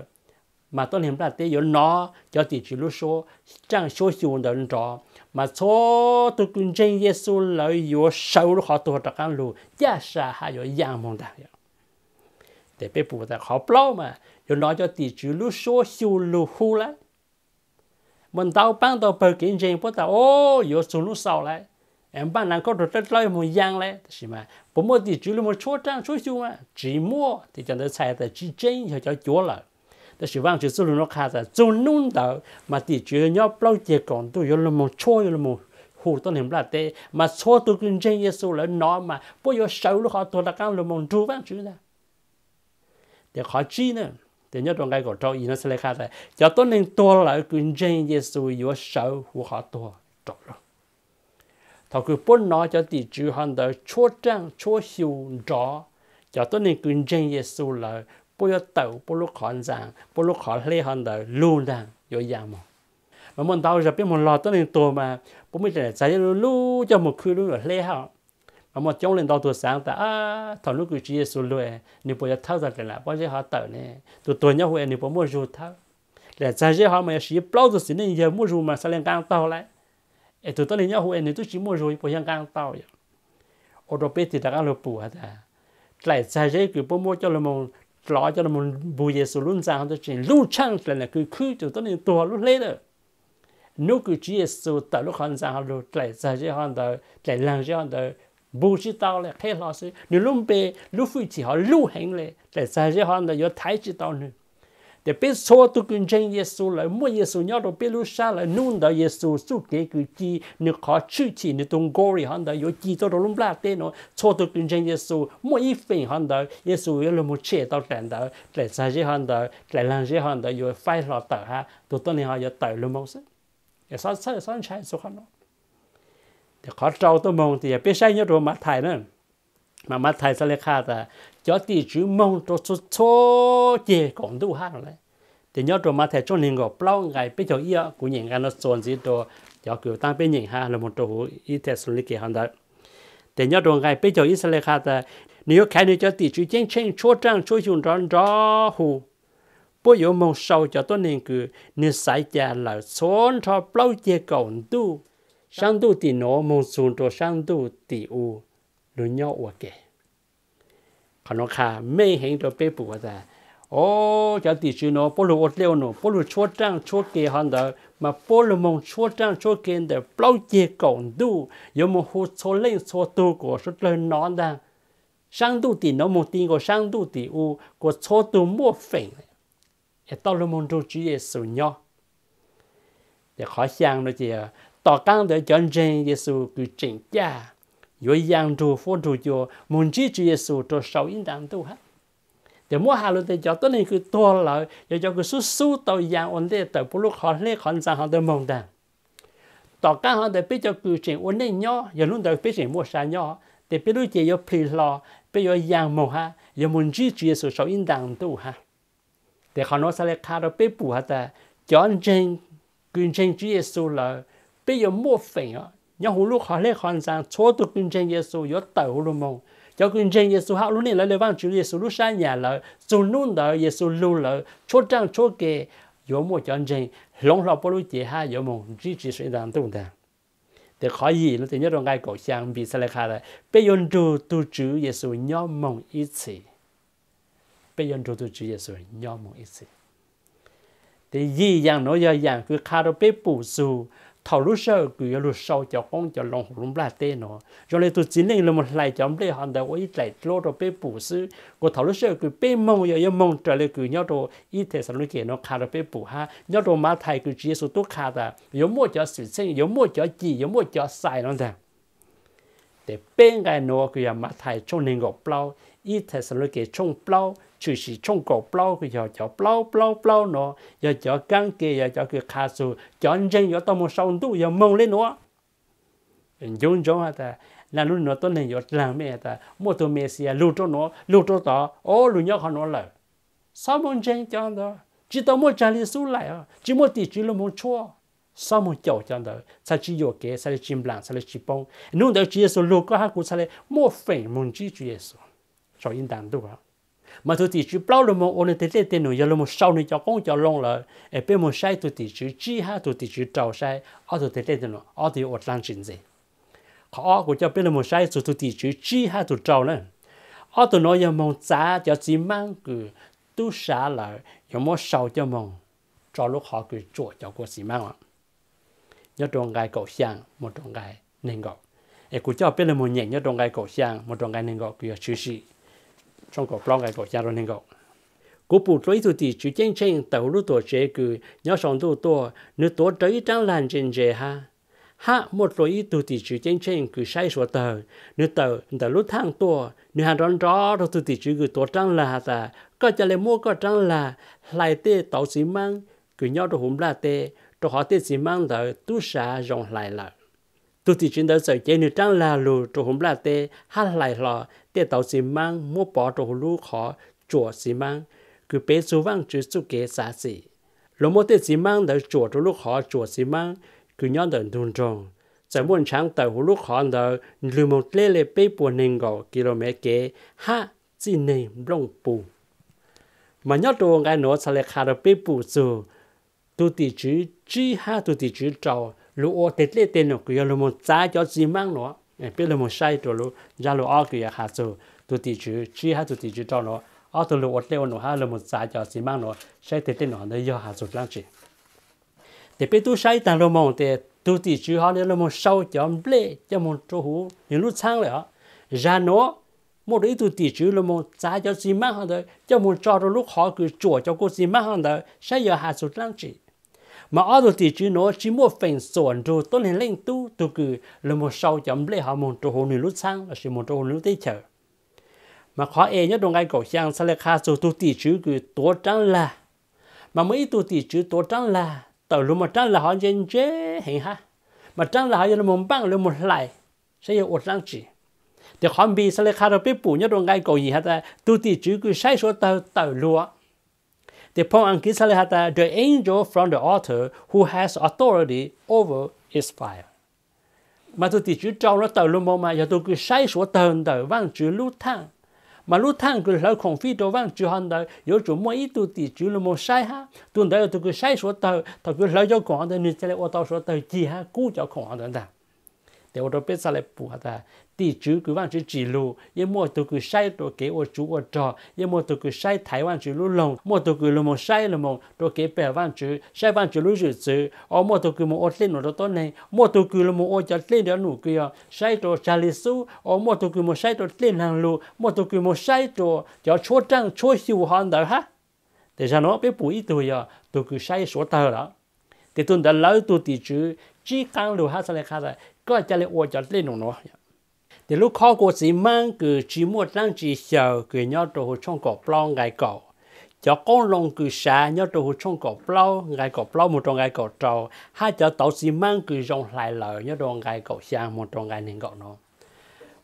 mà tôi niệm là tế vô nó cho thì chư lưu số chẳng số xiu đó đó mà số tu kinh chân Giêsu lời vô sâu lúc họ tu trắc ăn lưu giá sa hay vô giang mong đại để bây giờ họ bao mà rồi nói cho tỷ chữ lúc số siêu lù khu lại mình tao bán tao bờ kiện gì bố tao ô yo xuống lúc sau lại em bán nàng có được rất lâu một giang lại thì mà bố mua tỷ chữ lúc một số trang số mà chỉ mua thì chẳng thể xài tại chỉ trên cho cho chúa đó chỉ vang chỉ số nó khá là số nung tao mà tỷ chữ nhau bao giờ còn tôi yo là một số yo là một hủ tôi niệm là tê mà số tôi kinh trên Giêsu là nó mà bố yo sáu lúc họ tôi là cao là một chú vang chữ để khó chi nữa giờ nhớ trong cái cổ trâu nó sẽ lấy khác rồi giờ tôi nên tua lại quyền trên Giêsu yếu sâu của họ tua trâu rồi thọ cứ bốn nó cho tỷ chữ hàng đời chúa trang chúa siêu rõ giờ tôi nên quyền trên Giêsu là bố yếu tẩu, bố lúc họ rằng, bố lúc họ lê hàng đời luôn rằng yếu giang mà mà muốn tao giờ biết muốn lo tôi nên tua mà bố mới trở lại giải luôn cho một khi luôn ở lê họ họ mà chống lên đó tôi sáng ta à thằng lúc cứ chia số lụa nếu bây giờ thao ra cái là bao giờ họ tờ nè tụi tôi nhau huệ nếu bao mua rượu thao là ra giờ họ mà chỉ bao giờ xin nên giờ mua rượu mà sao lên càng tao lại ê tụi tôi nhau huệ nếu tôi chỉ mua rượu bây giờ càng tao vậy ở đâu biết thì đã ăn lụa bù hết à lại ra giờ cứ bao mua cho là một lo cho là một bù giờ số luôn ra tôi chỉ luôn chăng là cứ cứ tụi tôi nên tua luôn lên được nếu cứ chỉ số tờ lúc họ ra họ lại ra giờ họ tờ lại làm giờ họ chỉ là 不知道嘞，黑老师，你弄呗，路费只好路行嘞，但在这行呢要太知道呢。để biết số tôi kinh doanh Giêsu lại mua Giêsu nhau rồi biết lúc xa lại đạo đó Giêsu số kế cử chi nếu khó chữ chỉ nếu tung glory họ đó có chi tôi luôn là tên nó số tôi kinh doanh Giêsu mua ít phần hắn đó Giêsu yêu luôn một chế tao trận đó lại xa chế họ, đó lại làm chế họ đó có phải lo tờ ha tôi tôi này họ có tờ luôn mong sao sao sao sao chạy số hắn đó จะขอเจ้าตัวมงที่อย่าไปใช้ยอดรวมมาไทยนั่นมามาไทยสเลขาแต่จอดที่ชื่อมงตัวสุดโชเจก่อนดูห้างเลยแต่ยอดรวมมาไทยช่วงหนึ่งก็เปล่าไงไปเจอเอี้ยกูหญิงกันนส่วนสีตัวจอเกี่ยวตั้งเป็นหญิงฮะแล้วมันตัวหูอีเทสุลิเกฮันดาแต่ยอดรวมไงไปเจออิสเลขาแต่你要看你这地区进行出张出行张招呼，不要蒙受这多年个你晒家了，穿着包接广度，sang oh, tu thì nó mong xuống cho sang tu thì u luôn nhau ở kề còn nó khá mê hình cho bé bùa ra ô cho tỷ sư nó bố lù ốt leo nó bố lù chua trang chua e kề hòn đó mà bố lù mong chua trang chua kề để bao chê cổng tu yếu mong hút số lên số tu của số lên nó ra sang tu thì nó mong tin của sang tu thì u của số tu mua phèn tao lù mong tu chỉ để sửa nhau để khó sang nó chỉ ต่อการเดจอนเจนเยซูคือจริงจ้าอยู่ยังดูฟดูโยมุนจีจีเยซูตัวเสาอินดันตัวฮะเดี๋ยวมัวหาลุเดจอตัวนี้คือตัวเราเดี๋ยวจอคือสู้สู้ตัวยังอันเดแต่ปุลุขอเล่ขอนสังหารเดมองดังต่อการเขาเดไปจอคือจริงอันเดย่ออย่าลุ่นเดไปจริงมัวชาย่อแต่ไปรู้เจียพลีรอไปยยังมองฮะอย่ามุนจีจีเยซูเสาอินดันตัวฮะแต่ขอนอสเลคาเราไปปู่ฮะแต่จอนเจนกุนเจนจีเยซูเรา bây giờ mua phèn á nhớ hồ lúc họ lấy hoàn sang chúa được kinh doanh có gió tàu luôn mong cho kinh doanh Giêsu họ luôn này là lời văn chúa Giêsu lúc sáng nhà là dù luôn đợi Giêsu luôn là chúa trang chúa kề gió mua chân, anh lòng lòng bao lúc chị ha gió mong chỉ chỉ suy đàn tung đàn để khó gì nó thì nhớ rằng ai cổ sang bị sai lạc là bây giờ đồ tu chữ Giêsu nhớ mong ít gì bây giờ đồ tu chữ Giêsu nhớ mong ít gì thì gì dạng nó giờ dạng cứ khá đó bây bù dù thầu lúc sau cứ lúc sau cho con cho lòng lúng là tên nó cho nên tôi chỉ nên là một lại cho ông lê hàng đầu ấy lại lô rồi bê bù sư của thầu lúc sau cứ bê mông rồi mông trở lại cứ nhau đồ y thế sản lượng kia nó khá rồi bê bù ha nhau đồ má thầy cứ chỉ số tốt khá ta yếu mua cho sự sinh yếu mua cho gì yếu mua cho sai nó ra để bên cái nó cứ mà thầy trong nền gốc bao ít thế sản lượng kia trong bao chủ sĩ trong cổ bao cái giờ cho bao bao bao nó giờ cho gắn kia giờ cho cái khá su cho anh dân giờ tao muốn sống đủ giờ mong lên nữa dùng chúng ta là lúc nó tôi nên giờ làm mẹ ta mua tôi mẹ xia lưu cho nó lưu cho tao ô lưu nhớ họ nó lại sao muốn dân cho đó chỉ tao muốn trả lời số lại à chỉ muốn tiền chỉ là muốn chua sao muốn chầu cho đó sao chỉ vô kế sao chỉ làm sao chỉ bông nung đó chỉ số lưu có hai cụ sao mua phèn muốn chỉ chỉ số cho yên đàng đủ không mà tôi thì chỉ bao lâu mà ôn thì thế thế nữa giờ lâu mà sau này cho công cho long là ở bên một sai tôi thì chỉ chi ha tôi thì chỉ trâu sai ở tôi thế thế nữa ở thì ổn lang chính gì khó của cho bên một sai tôi thì chỉ chi ha tôi trâu nữa ở tôi nói giờ mong giá cho chỉ mang cứ tu xả là giờ mà sau cho mong cho lúc họ cứ chuột cho cô xí mang ạ nhớ trong gai cầu sang một trong gai nên gọi 哎，古叫别人么念，要种该搞香，么种该能够给要出息。trong cổ plong cái của gia đình cổ cú bù trôi tu thì chú chân chân tàu lúc tổ chế cử nhớ sống tổ tổ nữ tổ tới trang làn trên chế ha ha một trôi tu thì chú chân chân cử sai số tờ nữ tàu tàu lúc thang tổ nữ hàng rón rõ rồi tu thì chú cử tổ trang là ta có cho lấy mua có trang là lại tê tàu xi măng cử nhau rồi hùm là tê cho họ tê xi măng tờ tu sa dòng lại lại tu thì chúng ta sợ chế nữ trang là lù chỗ hôm là tê hát lại lò tê tàu xì mang mua bỏ chỗ lù kho chùa xì mang cứ bé số vang chữ số kế xa xì lỗ mô tê xì mang đợi chùa chỗ lù kho chùa xì mang cứ nhon đợi thun trông giờ muốn sáng tàu hồ lù khó đợi lưu một lê lê bê buồn nền gò km kế ha chỉ nền lông bù mà nhớ đồ ngay nó sẽ là khá là bê bù dù tụi thì chữ chi ha tu thì chữ trâu lu ô tết lệ tên nó kia lu một trái cho gì mang nó biết lu một sai cho lu ra lu ở kia hạ số tu tí chữ chi hạ tu tí chữ cho nó ở tu lu ô lệ nó ha lu một trái cho gì mang nó sai tết tên nó nó do hạ số lăng chỉ để biết tu sai tàng lu mong để tu tí chữ họ lu một sau cho lệ cho một chỗ hú những lúc sáng rồi ra nó một ít tu tí chữ là một giá cho gì mang hàng đấy cho một cho lúc họ cứ chùa cho cô gì mang hàng đấy sẽ giờ hạ sụt lăng chỉ mà ở đồ thì chứ nó chỉ mua phần sòn rồi tôi nên lên tu tu cứ là một sau chấm lấy họ một chỗ hồ nữ lúc sang là chỉ một chỗ hồ nữ tây chờ mà khó e nhất đồng ai cầu sang sẽ là khá số tu thì chứ cứ tổ trắng là mà mấy tu thì chứ tổ trắng là tàu lúc một trắng là họ dân chế hình ha mà trắng là họ dân một băng lên một lại sẽ yêu một trắng chỉ thì họ bị sẽ là khá là biết bù nhất đồng ai cầu gì hết ta tu thì chứ cứ sai số tàu tàu lúa The poem Angisale Hata, the angel from the altar who has authority over his fire. Mà tôi thì chú trong nó tờ luôn mong mà giờ tôi cứ sai số tờn tờ vang chữ lưu thang. Mà lưu thang cứ lỡ không phi đồ vang chữ hòn tờ, yếu chú mỗi ít tôi thì chữ luôn mong sai ha. Tôi đợi tôi cứ sai số tờ, tôi cứ lỡ cho còn tờ nên sẽ lại ô tàu số tờ chi ha, cú cho còn tờ tờ. Để tôi tô biết sao lại bù hả ta, 地主佢往住指路，一摸到佢西到幾我主我座，一摸到佢西睇往住路龍，摸到佢路望西路望到幾白往住西往住路住住，我摸到佢望我天路到多年，摸到佢路望我就天了路佢啊，西到查理蘇，我摸到佢望西到天行路，摸到佢望西到就初正初少看到哈，第三攞俾ปุ๋依度呀，到佢西所得啦，佢到到老到地主，只講路哈上嚟看啦，嗰日就嚟我就天路咯。thì lúc khó của sĩ mang cứ chỉ một lăng chỉ sầu cứ nhau đồ hồ trong cổ plau ngài cổ cho con lòng cứ xa nhau đồ hồ trong cổ plau ngài cổ plau một trong ngài cổ trầu hai cho tàu sĩ mang cứ rong lại lở nhau đồ ngài cổ sang một trong ngài nền cổ nó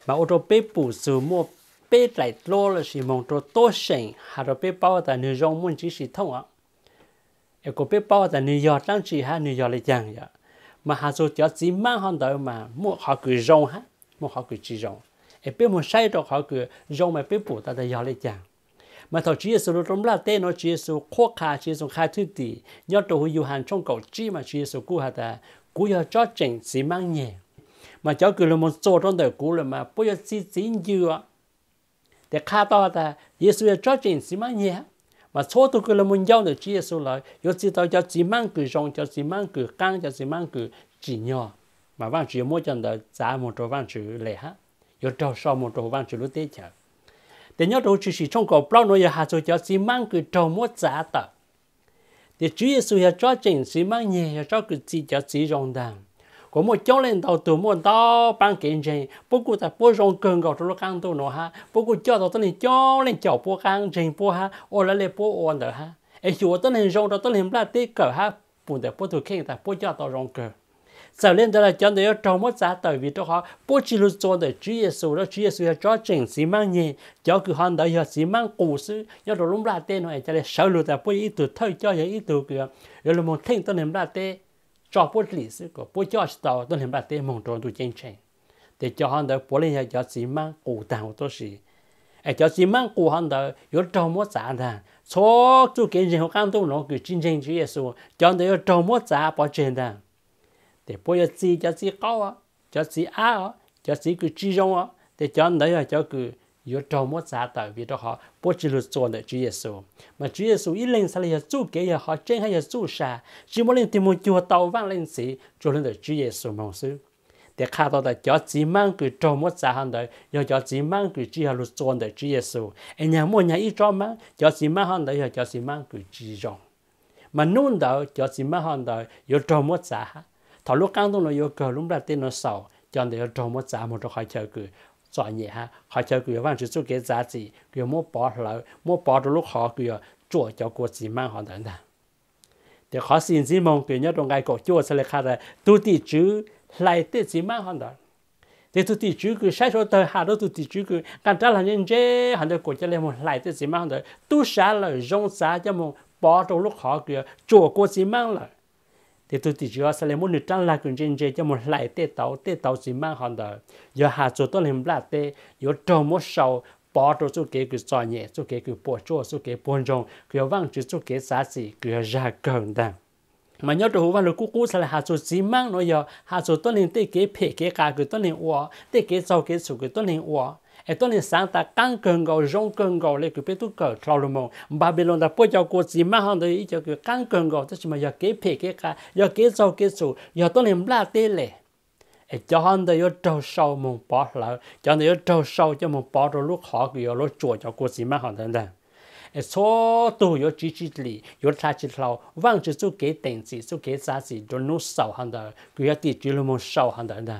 mà ô tô bê bù sư mua bê lại lô là sĩ mong trô tốt sinh, hà đồ bê bao ta nữ rong muốn chỉ sĩ thông ạ e cô bê bao ta nữ giọt lăng chỉ ha nữ giọt lại chẳng vậy mà hà số cho sĩ mang hòn đời mà mua họ cứ rong hết một họ cứ chỉ rộng e pe một sai đó họ cử rộng mà pe bổ ta ta yale chàng mà thọ chỉ số trong là tên nó chỉ số khó khăn chỉ số khai thứ tỷ nhớ đồ hữu hàn trong cầu chỉ mà chỉ số cũ hà ta cũ giờ cho chỉnh xí mang nhẹ mà cháu cứ là một số trong đời cũ là mà bây giờ chỉ chỉ dừa để khai to ta Giêsu cho chỉnh xí mang nhẹ mà số tôi cứ là muốn giao được Giêsu lại, yêu chỉ tao cho chỉ mang cử rong cho chỉ mang cử căng cho chỉ mang cử chỉ nhỏ mà văn chữ mỗi chân đó giá một chỗ văn chữ lẻ ha yo trâu sau một chỗ văn chữ lúc tết chờ để nhớ đâu chỉ chỉ trong cổ bao nội hạ cho cho chỉ mang cứ trâu mỗi giá tờ để Chúa Giêsu ya cho chỉnh chỉ mang nhẹ cho cái chỉ cho chỉ rong đàng có một cháu lên tàu tù một tàu bằng kiện gì bố cụ ta bố rong cường gạo trong lúc ăn nó ha bố cụ cho tàu tôi cháu lên cháu bố ăn gì bố ha ô là lên bố ôn đó ha ai chùa tôi lên rong đó tôi lên bát cờ ha bố tôi khen ta bố cho tàu rong cường sau lên đó là cho nên trong một giá tới vì cho họ bố chỉ lúc cho để Chúa Giêsu đó Chúa Giêsu cho chỉnh xí mang nhẹ cho cứ hắn đó giờ xí mang cố sự nhớ rồi lúc ra tên này cho nên sau lúc ta bố ý tụ thôi cho giờ ý tụ kìa rồi là một thằng tôi ném ra tên cho bố lý sự của bố cho tao tôi ném ra tên mong tròn tụ chân chân để cho hắn đời bố lên cho xí mang cố tao tôi xí ai cho xí mang cố hắn đó nhớ trong một giá thằng số chú kiến gì họ căn nó cứ chân chân Chúa Giêsu cho nên trong một giá bỏ chân thằng thì bây giờ chỉ cho chỉ cao à cho chỉ á à cho chỉ cái chỉ rong à thì cho đấy à cho cứ yếu trâu một giá tại vì đó họ bố chỉ luật chuẩn để Chúa Giêsu mà Chúa Giêsu ít lên sao lại chú kế giờ họ trên hay là chú xa chỉ muốn lên tìm một chùa tàu vang lên sĩ cho nên được Chúa Giêsu mong số, để khá đó là cho chỉ mang cái trâu một giá hàng đấy giờ cho chỉ mang cái chỉ luật chuẩn để Chúa Giêsu anh nhà mua nhà ít cho mang cho chỉ mang hàng đấy cho chỉ mang cái chỉ rong mà nôn đó cho chỉ mang hàng đấy yếu trâu mất giá thọ lúc căng tung nó yêu cờ lúc ra tên nó sầu cho nên nó trồng một giá một trong khỏi chờ cử cho nhẹ ha họ chờ cử văn chỉ số cái giá trị cử mua bỏ lỡ mua bỏ được lúc họ cử chua cho cô chỉ mang họ đến ta để họ xin xin mong cử nhớ trong cái cổ chua sẽ là khai ra tu tỷ chứ lại tết chỉ mang họ đến để tu tỷ chứ cứ sai số tờ hà đó tu tỷ chứ cứ càng trả là nhân chế hắn được cổ cho lên một lại tết chỉ mang họ đến tu xả lời rong xả cho một bỏ trong lúc họ cử chua cô chỉ mang lại thì tôi chỉ cho sẽ lấy một nửa trăng là cũng trên trên cho một lại tê tàu tê tàu chỉ mang hàng đời giờ hạ chỗ tôi làm lại tê giờ trồng một sau bỏ chỗ chỗ kế cứ cho nhẹ chỗ kế cứ bỏ chỗ chỗ kế buồn rong cứ vắng chỗ chỗ kế giá gì cứ ra gần đằng mà nhớ đồ văn lúc cũ cũ là hạ số chỉ mang nó giờ hạ số tôi lên tê kế phê kế cả cứ tôi lên uo tê kế sau kế sụt cứ tôi lên uo e to ni sang ta kang keng go jong keng go le ku pe tu ko klau lo babylon da po jao ko ji ma han de i jao ku kang keng go ta chi ma ya ke pe ke ka ya ke zo ke su ya to ni bla te le e cho han de yo trâu sau mo bỏ la cho de yo trâu sau cho mo bỏ ro lu kho ku yo lo chuo jao ko ji ma han de da e so tu yo chi chi li yo ta chi lao wang chi su ke ten chi su ke sa si do nu sau han da ku ya ti chi lo mo sau han da da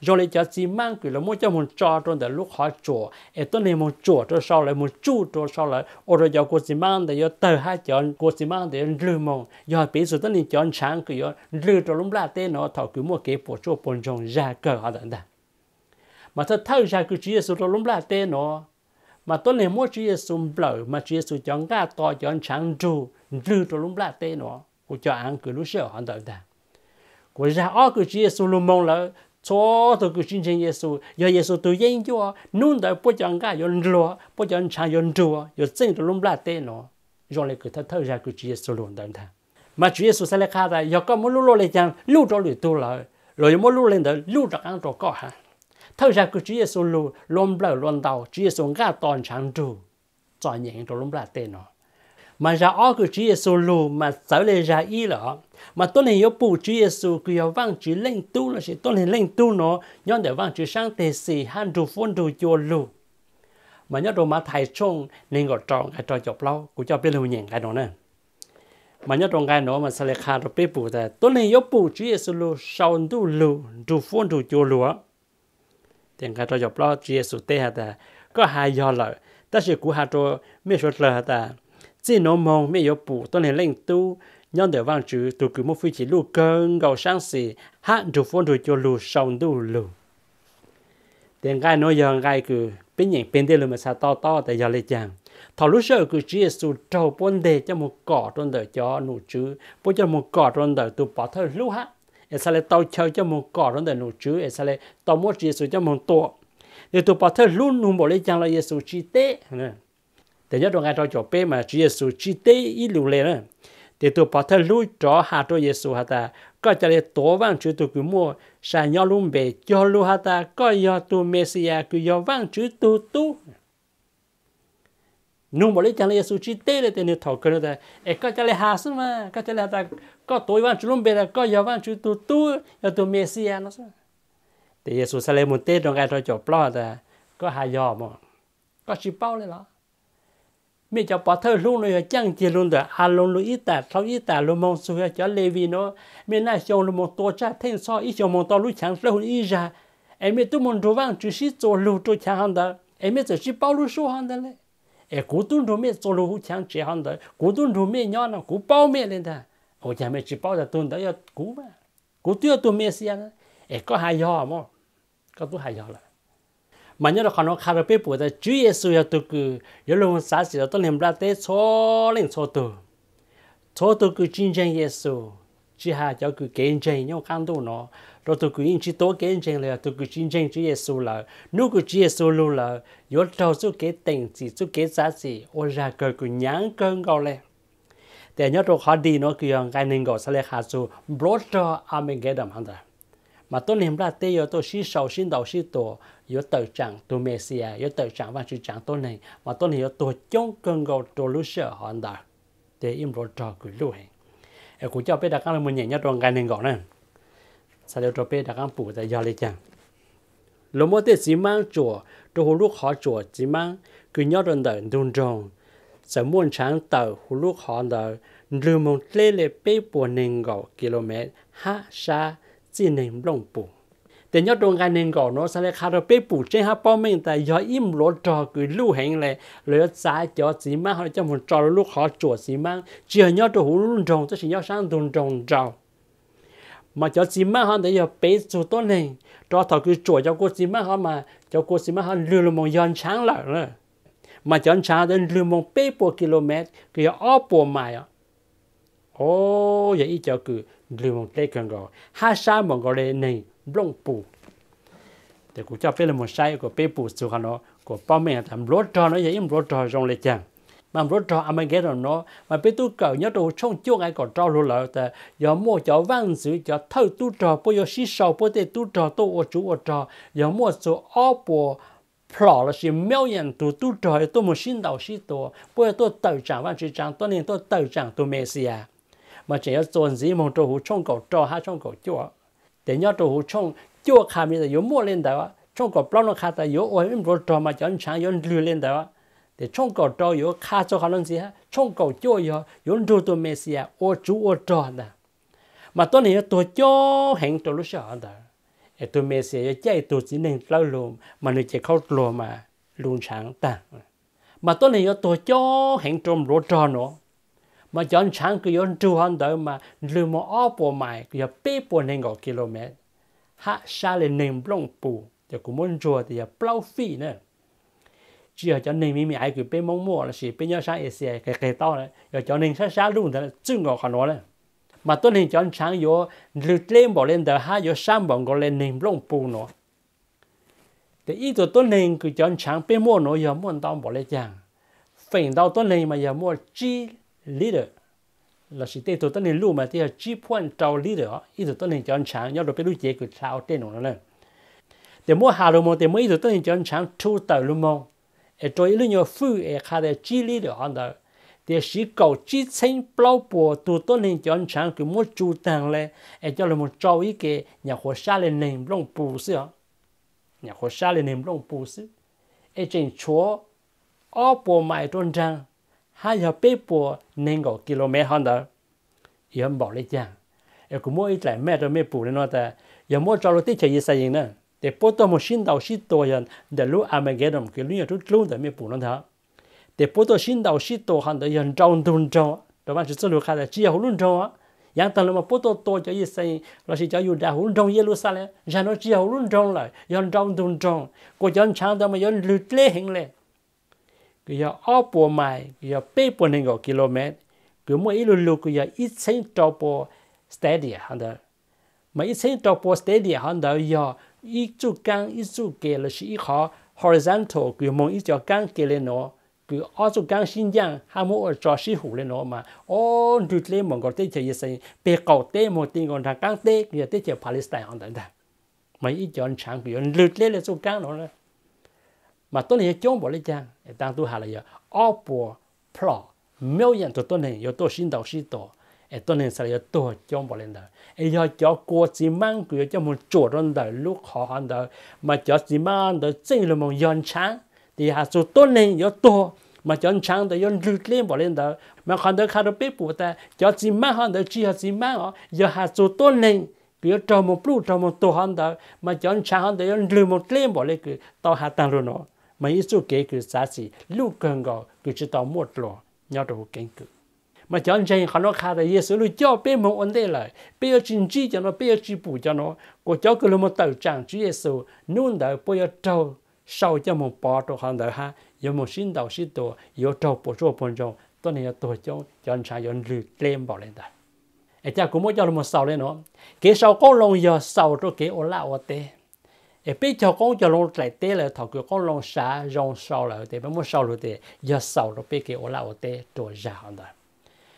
rồi lại cho chỉ mang cái là muốn cho mình cho trong đó lúc họ chùa, ấy tôi này mình chùa cho sau lại mình chú cho sau lại ở rồi giờ cô chỉ mang để giờ tờ hai cho cô chỉ mang để lừa mong giờ bây giờ tôi này cho sáng cái giờ lừa cho lúc là tên nó thảo cứ mua cái bộ chỗ bồn trong ra cờ họ đằng đằng mà thật thâu ra cứ chỉ số cho lúc là tên nó mà tôi này mỗi chỉ số bờ mà chỉ số cho ngã to cho sáng chú lừa cho lúc là tên nó cô cho anh cứ lúc sợ họ đằng đằng cô ra ở cứ chỉ số lúc mong là cho tôi cứ xin xin Giêsu, giờ Giêsu tôi yên cho, nún đời bố chồng cả yon lo, bố chồng cha yon chua, yon chính tôi luôn là tên nó, rồi lại cứ thở thở ra cứ Chúa Giêsu luôn đần thà, mà Chúa Giêsu sẽ lại khai ra, giờ có muốn lúc lúc lại chẳng, lúc đó lười tôi lại, rồi muốn lúc lên đó lúc đó ăn rồi có hả, thở ra cứ Chúa Giêsu luôn luôn là luôn đầu, Chúa Giêsu cả toàn sáng trụ, cho nhẹ rồi luôn là tên nó mà ra ở cái Chúa Giêsu lù mà trở lại ra y là mà tôi này yếu bù Chúa Giêsu cứ yếu vang chữ lên tu là sẽ tôi này lên tu nó nhớ để vang chữ sang thế sĩ han du phun du chùa lù mà nhớ đồ mà thầy trông nên gọi tròn cái trò chọc lâu cũng cho biết lưu nhện cái đó nè mà nhớ trong cái nó mà sẽ khá được biết bù thế tôi này yếu bù Chúa Giêsu lù sau du lù du phun du chùa lù á cái trò chọc lâu Chúa Giêsu tê hả ta có hai do lợi ta sẽ cú hạt trò mấy số lợi hả ta chỉ nó mong mẹ yếu bù tôi liền lên tu nhân để vang chữ tôi cứ một phi chỉ lu cơn gầu sáng sì, hát được phong rồi cho lu sòng đủ lu tiền gai nói giờ gai cứ bên nhảy bên đây là mà sao to to tại giờ lại chàng thọ lúc sợ cứ chỉ sự trâu bốn đề cho một cỏ trong đời cho nụ chứ bốn cho một cỏ trong đời tôi bỏ thôi lu hát em sao lại tao chơi cho một cỏ trong đời nụ chứ em sao lại tao muốn chỉ su cho một tổ để tôi bỏ thôi lu nụ bỏ lấy chàng là sự chi tế แต่ยอดงานเราจบเป้มาจีเยซูจีเตอีลูเลยนะแต่ตัวพอเธอรู้จ่อหาตัวเยซูฮะตาก็จะเลยตัวว่างชื่อตัวกูมัวชายอลุ่มเบยอลู่ฮะตาก็ยอตัวเมสยากูยอว่างชื่อตัวตู้นู่นบอกเลยจังเลยเยซูจีเตเลยแต่เนี่ยถอดกันแต่เอ็ก็จะเลยหาซึ่งมาก็จะเลยฮะตาก็ตัวว่างชื่อลุ่มเบแล้วก็ยอว่างชื่อตัวตู้ยอตัวเมสยาเนาะแต่เยซูสเลมุนเตตรงการเราจบปลอดแต่ก็หายอมก็ชิเป้าเลยเหรอ mi cho bà thơ luôn rồi chẳng chỉ luôn rồi, à luôn luôn ít ta sau ít ta luôn mong suy cho lê vi nó mi na cho luôn một tổ cha thêm so ít cho một tổ lúc chẳng lâu ít ra em mi tu muốn đồ vang chỉ chỉ cho lưu cho chẳng hàng đó em mi chỉ chỉ bao lưu số hàng đó 嘞 em cố e tu đồ mi cho lưu chẳng chỉ hàng đó cố tu đồ mi nhỏ nó cố bao mi lên đó ô cha mi chỉ bao là tuần đó giờ cố mà cố tiêu tu mi xia đó em có hai giờ mà có tu hai giờ là mà nhớ là còn nó khai ra biết bữa ta Chúa Giêsu ya tu cứ nhớ luôn sáng sớm tôi niệm ra tế số lên số tu số tu cứ chiến tranh Giêsu chỉ hà cho cứ kiến tranh nhau khăn tu nó rồi tôi cứ in chỉ tố kiến tranh là tôi cứ chiến tranh Chúa Giêsu là nếu cứ Chúa Giêsu luôn là nhớ trâu số cái tình gì số kế giá gì ôi ra cơ cứ nhãn cơn gạo lên แต่ยอดตัวเขาดีเนาะคือยังไงหนึ่งก็สเลขาสูบล็อตจออาเมเกดัมฮันเตอร์ mà tôi niệm ra tôi yo tôi sĩ sầu sinh đầu sĩ tổ yo tự chẳng tu mê si à yo tự chẳng và sự chẳng tôi này mà tôi niệm tôi chống cơn gầu tôi lúc sợ họ đã để im rồi trò cứ lưu hành em cũng cho biết đã các mình nhảy nhát đoàn cái nên gọi nè sao đều cho biết đã các phụ tại do lý chẳng lúc mới tết chỉ mang chùa tôi hồi lúc họ chùa chỉ mang cứ nhớ đoàn đời đun tròn sẽ muốn sáng tàu hồi lúc họ đời lưu một lê lê bê buồn nên gọi km ha sa chỉ nên lòng bụng để nhớ trong cái nền gò nó sẽ là khá là bế bù trên ha bao mình tại do im lỗ trò cứ lưu hình lệ lỡ giá cho gì mà họ cho một trò lúc họ chuột gì mà chỉ nhớ trong hũ luôn trồng tôi chỉ nhớ sang tuần trồng trào mà cho gì mang họ để giờ bế chủ tốt này cho thọ cứ chuột cho cô gì mà họ mà cho cô gì mà họ lưu một yon sáng lại nữa mà cho sáng đến lưu một bế bù km cứ ở bộ mày à ô vậy cho cứ liều một tê cần gò ha sa một gò lệ này blong bù để cũng cho phê là một sai của phê bù sửa nó của bao mẹ làm lót trò nó vậy im lót trò trong lệ chẳng mà lót trò anh à, ghé rồi nó mà phê tu cậu nhớ đồ trong chuông ai còn trò luôn là ta giờ mua cho văn sử cho thâu tu trò bây giờ xí sầu bây giờ tu trò tu ô chú ô trò giờ mua số ó bùa phở là gì miêu nhân tu tu trò tôi một xin đạo xin tổ bây giờ tôi tự chẳng văn chỉ chẳng tôi nên tôi tự chẳng tôi mê xì à mà chỉ có tuần gì mong trâu hú chung cầu trâu ha chung cầu chua để nhớ trâu hú trông chua khá mình là yếu mua lên đó chung cầu bao nó khá ta yếu ôi em rồi trâu mà cho anh sáng yếu lưu lên đó để chung cầu trâu yếu khá cho khá lên gì ha chung cầu chua yếu yếu lưu tụi mẹ xì à ô chú ô trâu nè mà tôi này tôi cho hẹn trâu lúc sợ đó tụi mẹ xì chạy tụi chỉ nên lâu lùm mà người chỉ khâu lùm mà lùn sáng ta mà tôi này tôi cho hẹn trộm lỗ tròn nữa mà chọn sáng cứ yon tru hòn đó mà lưu mà ó bộ mai cứ yon bê bộ nên gọi km hạ xa lên nền bông bù thì cũng muốn chùa thì yon bao phi nữa chỉ ở cho nền mi mi ai cứ bê mong mua là chỉ bê nhau sáng asia cái cái to này giờ cho nền sáng sáng luôn thì chừng ngọt nó này mà tôi nên chọn sáng yo lưu lên bỏ lên đó ha yo sáng bỏ gọi lên nền bông bù nó thì ý tôi tôi nên cứ chọn sáng bê mua nó giờ muốn tao bỏ lên chẳng phình đau tôi nên mà giờ mua chi leader là chỉ tế tôi tên là mà thì là chỉ point trâu leader ít tôi tên chọn sáng nhau rồi biết lúc chế của sao tên nó này để mua hà rồi mà để mua ít tôi tên chọn sáng thu tờ luôn mà ở chỗ ý lúc nhiều phụ ở khá để chỉ leader hơn đó thì chỉ cầu chỉ xin bao bộ tụ tôi nên chọn sáng cứ mua chủ tăng lên ở chỗ là một trâu ý cái nhà hồ sa lên nền lông bù sữa nhà hồ sa lên nền lông bù sữa ở trên chỗ ở bộ mai trôn trang hai giờ bê bùa nên gọi km đó yếm bảo lấy chàng em cũng mỗi lại mẹ rồi mẹ bù lên nó mỗi trò lúc tiết chạy sai gì nữa để bố tôi một xin đầu xin tôi hơn để lũ anh mình ghé cái lũ lúc chút lũ để mẹ bù nó thở để bố tôi xin đầu xin tôi hơn để dần trâu tuôn trâu đó bạn chỉ số lượng khai là chỉ hỗn luôn trâu á yang tan lo ma poto to cho yi sai lo si cho yu da hun dong ye lu sa le ja no chi ho lun dong la yon dong dong dong ko jon chang da ma yon lu le hing cái giờ ở bộ máy cái giờ bảy bộ nên gọi km cứ mỗi lần luôn cái cứ giờ ít xin trâu bộ steady hơn đó mà ít xin trâu bộ steady hơn đó giờ ít chút căng ít chút kề là chỉ ít khó horizontal cứ mong ít cho căng kề lên nó cứ ở chỗ căng xin giang ham mỗi cho sĩ hủ lên nó mà ô đứt lên mong gọi tới chơi gì sinh bề cầu tới một tiếng còn thằng căng tới giờ tới chơi Palestine hàng đó mà ít cho anh chẳng cứ lướt lên là chỗ căng nó rồi mà tôi này chống bỏ lấy chăng đang tu hà là giờ all for pro million tụi tôi này giờ tôi xin đầu xin tổ ai tôi này sẽ giờ tôi chống bỏ lên đời ai giờ cho cô chỉ mang cứ cho một chỗ lên đời lúc họ ăn đời mà cho chỉ mang đời chính là một yon trắng thì hà số tôi này giờ tôi mà cho trắng đời yon lụt lên bỏ lên đời mà còn đời khai được biết bù ta cho chỉ mang hơn đời chỉ hà chỉ mang ó giờ hà số tôi này cứ cho một lúc cho một tổ hơn đời mà cho trắng đời yon lụt một lên bỏ lên cái, tao hà tăng luôn nó mà ít số kể cứ giá gì lúc cần gò cứ chỉ tao một lọ nhau đồ kiến cứ mà chọn chơi họ nó khai ra Giêsu lúc cho bé một ổn định lại bé ở chân trị cho nó bé ở chính bù cho nó của cháu cứ làm một tàu trang Chúa Giêsu nôn đầu, bây giờ trâu sau cho một bò đồ hàng đầu ha có một xin đầu xin tổ có trâu bỏ chỗ bỏ trong tôi này tổ cho chọn sai chọn lừa lên bỏ lên ta ai cha cũng muốn cho một sau lên nó cái sau có lòng giờ sau cho cái ổn lại ổn tệ e pe con cho lo lại tê là thọ con lo sa rong sau là tê bên mua sau rồi tê giờ sau rồi pe cái ô la ô tê tổ ra hơn rồi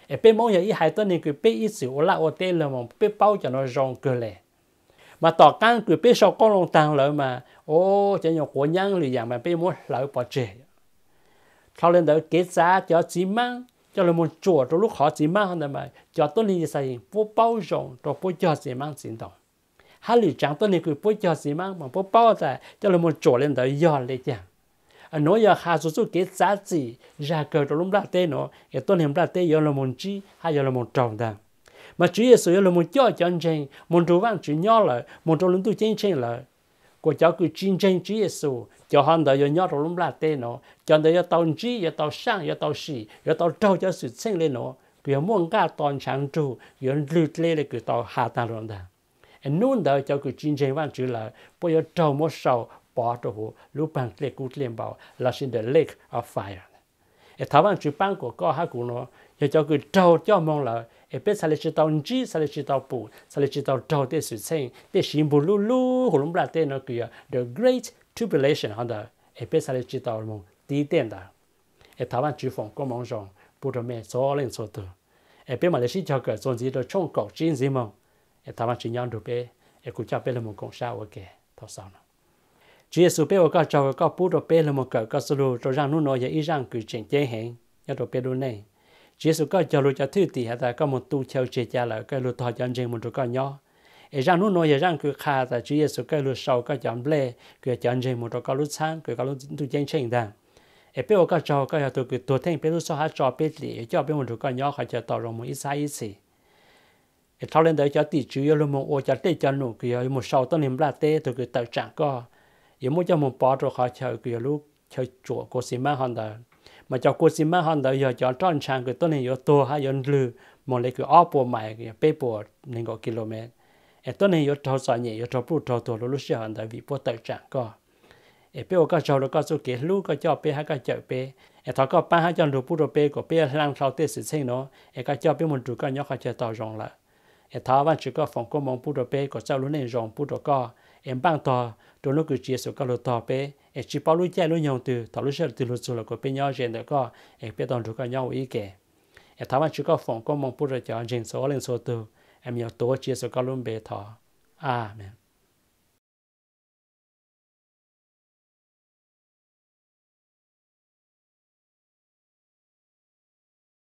e pe giờ ý hai tuần này cứ pe ít xíu ô la ô là mong pe bao cho nó rong cơ lệ mà tỏ căn cứ pe sau con lo tăng lợi mà ô cho nhiều của nhân lì dạng mà pe mua lợi bỏ chê thao lên đó kế giá cho chỉ mang cho là một chùa trong lúc họ chỉ mang hơn mà cho tôi lì sao vô bao rong rồi vô cho chỉ mang chính đồng hà lì chẳng tôi này cứ bố cho gì mà mà bố bao ra cho là một chỗ lên tới giờ lấy chẳng anh nói giờ hà số số cái giá gì ra cờ đồ lúc ra tê nó cái tôi này ra tê giờ là một chi hay giờ là một tròn đàng mà chỉ là sự là một cho chân anh chàng một chỗ vang chỉ nhỏ lại một chỗ lớn tu chén chén lại của cháu cứ chân tranh chỉ là số cho hắn đời giờ nhỏ trong lúc ra tê nó cho đời giờ tàu chi giờ tàu sang giờ tàu xì giờ tàu trâu giờ sự sinh lên nó cứ muốn cả toàn sáng trụ giờ lụt lên là cứ tàu hạ tàng rồi đàng em nôn đời cho cứ chín chín văn chữ là bây giờ trâu một sầu bỏ cho hồ lúc bằng lệ cút liên bảo là xin the lake of fire em thảo văn chữ băng của co hát của nó giờ cho cứ trâu cho mong là em biết sao lại chỉ tao chỉ sao lại chỉ tao bù sao lại chỉ tao trâu để sự sinh để xin bù lu lu hồ lúc là tên nó kia the great tribulation hả đó em biết sao lại chỉ tao mong tí tiền đó em thảo văn chữ phong có mong rằng bù đồ mẹ số lên số tử em biết mà lại chỉ cho cái chuyện gì đó trong cổ chiến gì mong e tama chi nyan du pe e ku cha pe le mo kong sha wa ke tho sa na Jesu pe wa ka cha wa ka pu do pe le mo ka ka su lu to rang nu no ya i rang ku chen che he ya do pe du nei Jesu ka cha lu cha thi ti ha ta ka mo tu chao che cha la ka lu tho chan jeng mo do ka nyo e rang nu no ya rang ku kha ta Jesu ka lu sau ka chan ble ku chan jeng mo do ka lu chan ku ka lu tu chen chen da e pe wa ka cha ka ya to ku to ten pe lu so ha cha pe li ya e cha pe mo do ka nyo kha cha ta ro mo i sa i si thao lên đấy cho tỷ chú yêu luôn một ô cho tê cho nụ kia một sau tao niệm là tê tôi cái tạo trạng có, yêu muốn cho một bỏ rồi khỏi chơi kia lúc chơi chùa cô xí má hòn đời mà cho cô xí má hòn đời giờ cho tròn sang cái tôi này yêu tua hay yêu lư một lấy cái áo bộ mày cái bê bộ nên có km em tôi này yêu thâu sỏi nhẹ yêu thâu bút thâu tua lúc xí hòn đời vì bộ tạo trạng có, em bê ô cái chầu lúc cái số kia lúc cái cho bê hay cái chợ bê em thọ có ba hai chân đồ bút đồ bê có bê lăng thâu tê sự sinh nó cái cho bê một trụ cái nhóc cái chơi tàu rong em tháo văn chỉ có phòng có mong bút đồ bé có sao luôn nên dòng bút đồ co em băng to đồ lúc cứ chia số cao lô to bê em chỉ bao lúc chạy luôn nhau từ thảo lúc sợ từ lúc rồi là có bên nhau trên đó co em biết đòn được cả nhau ý kể em tháo văn chỉ có phòng có mong bút đồ cho trên số lên số từ em nhiều tổ chia số cao lúc bê thọ à mẹ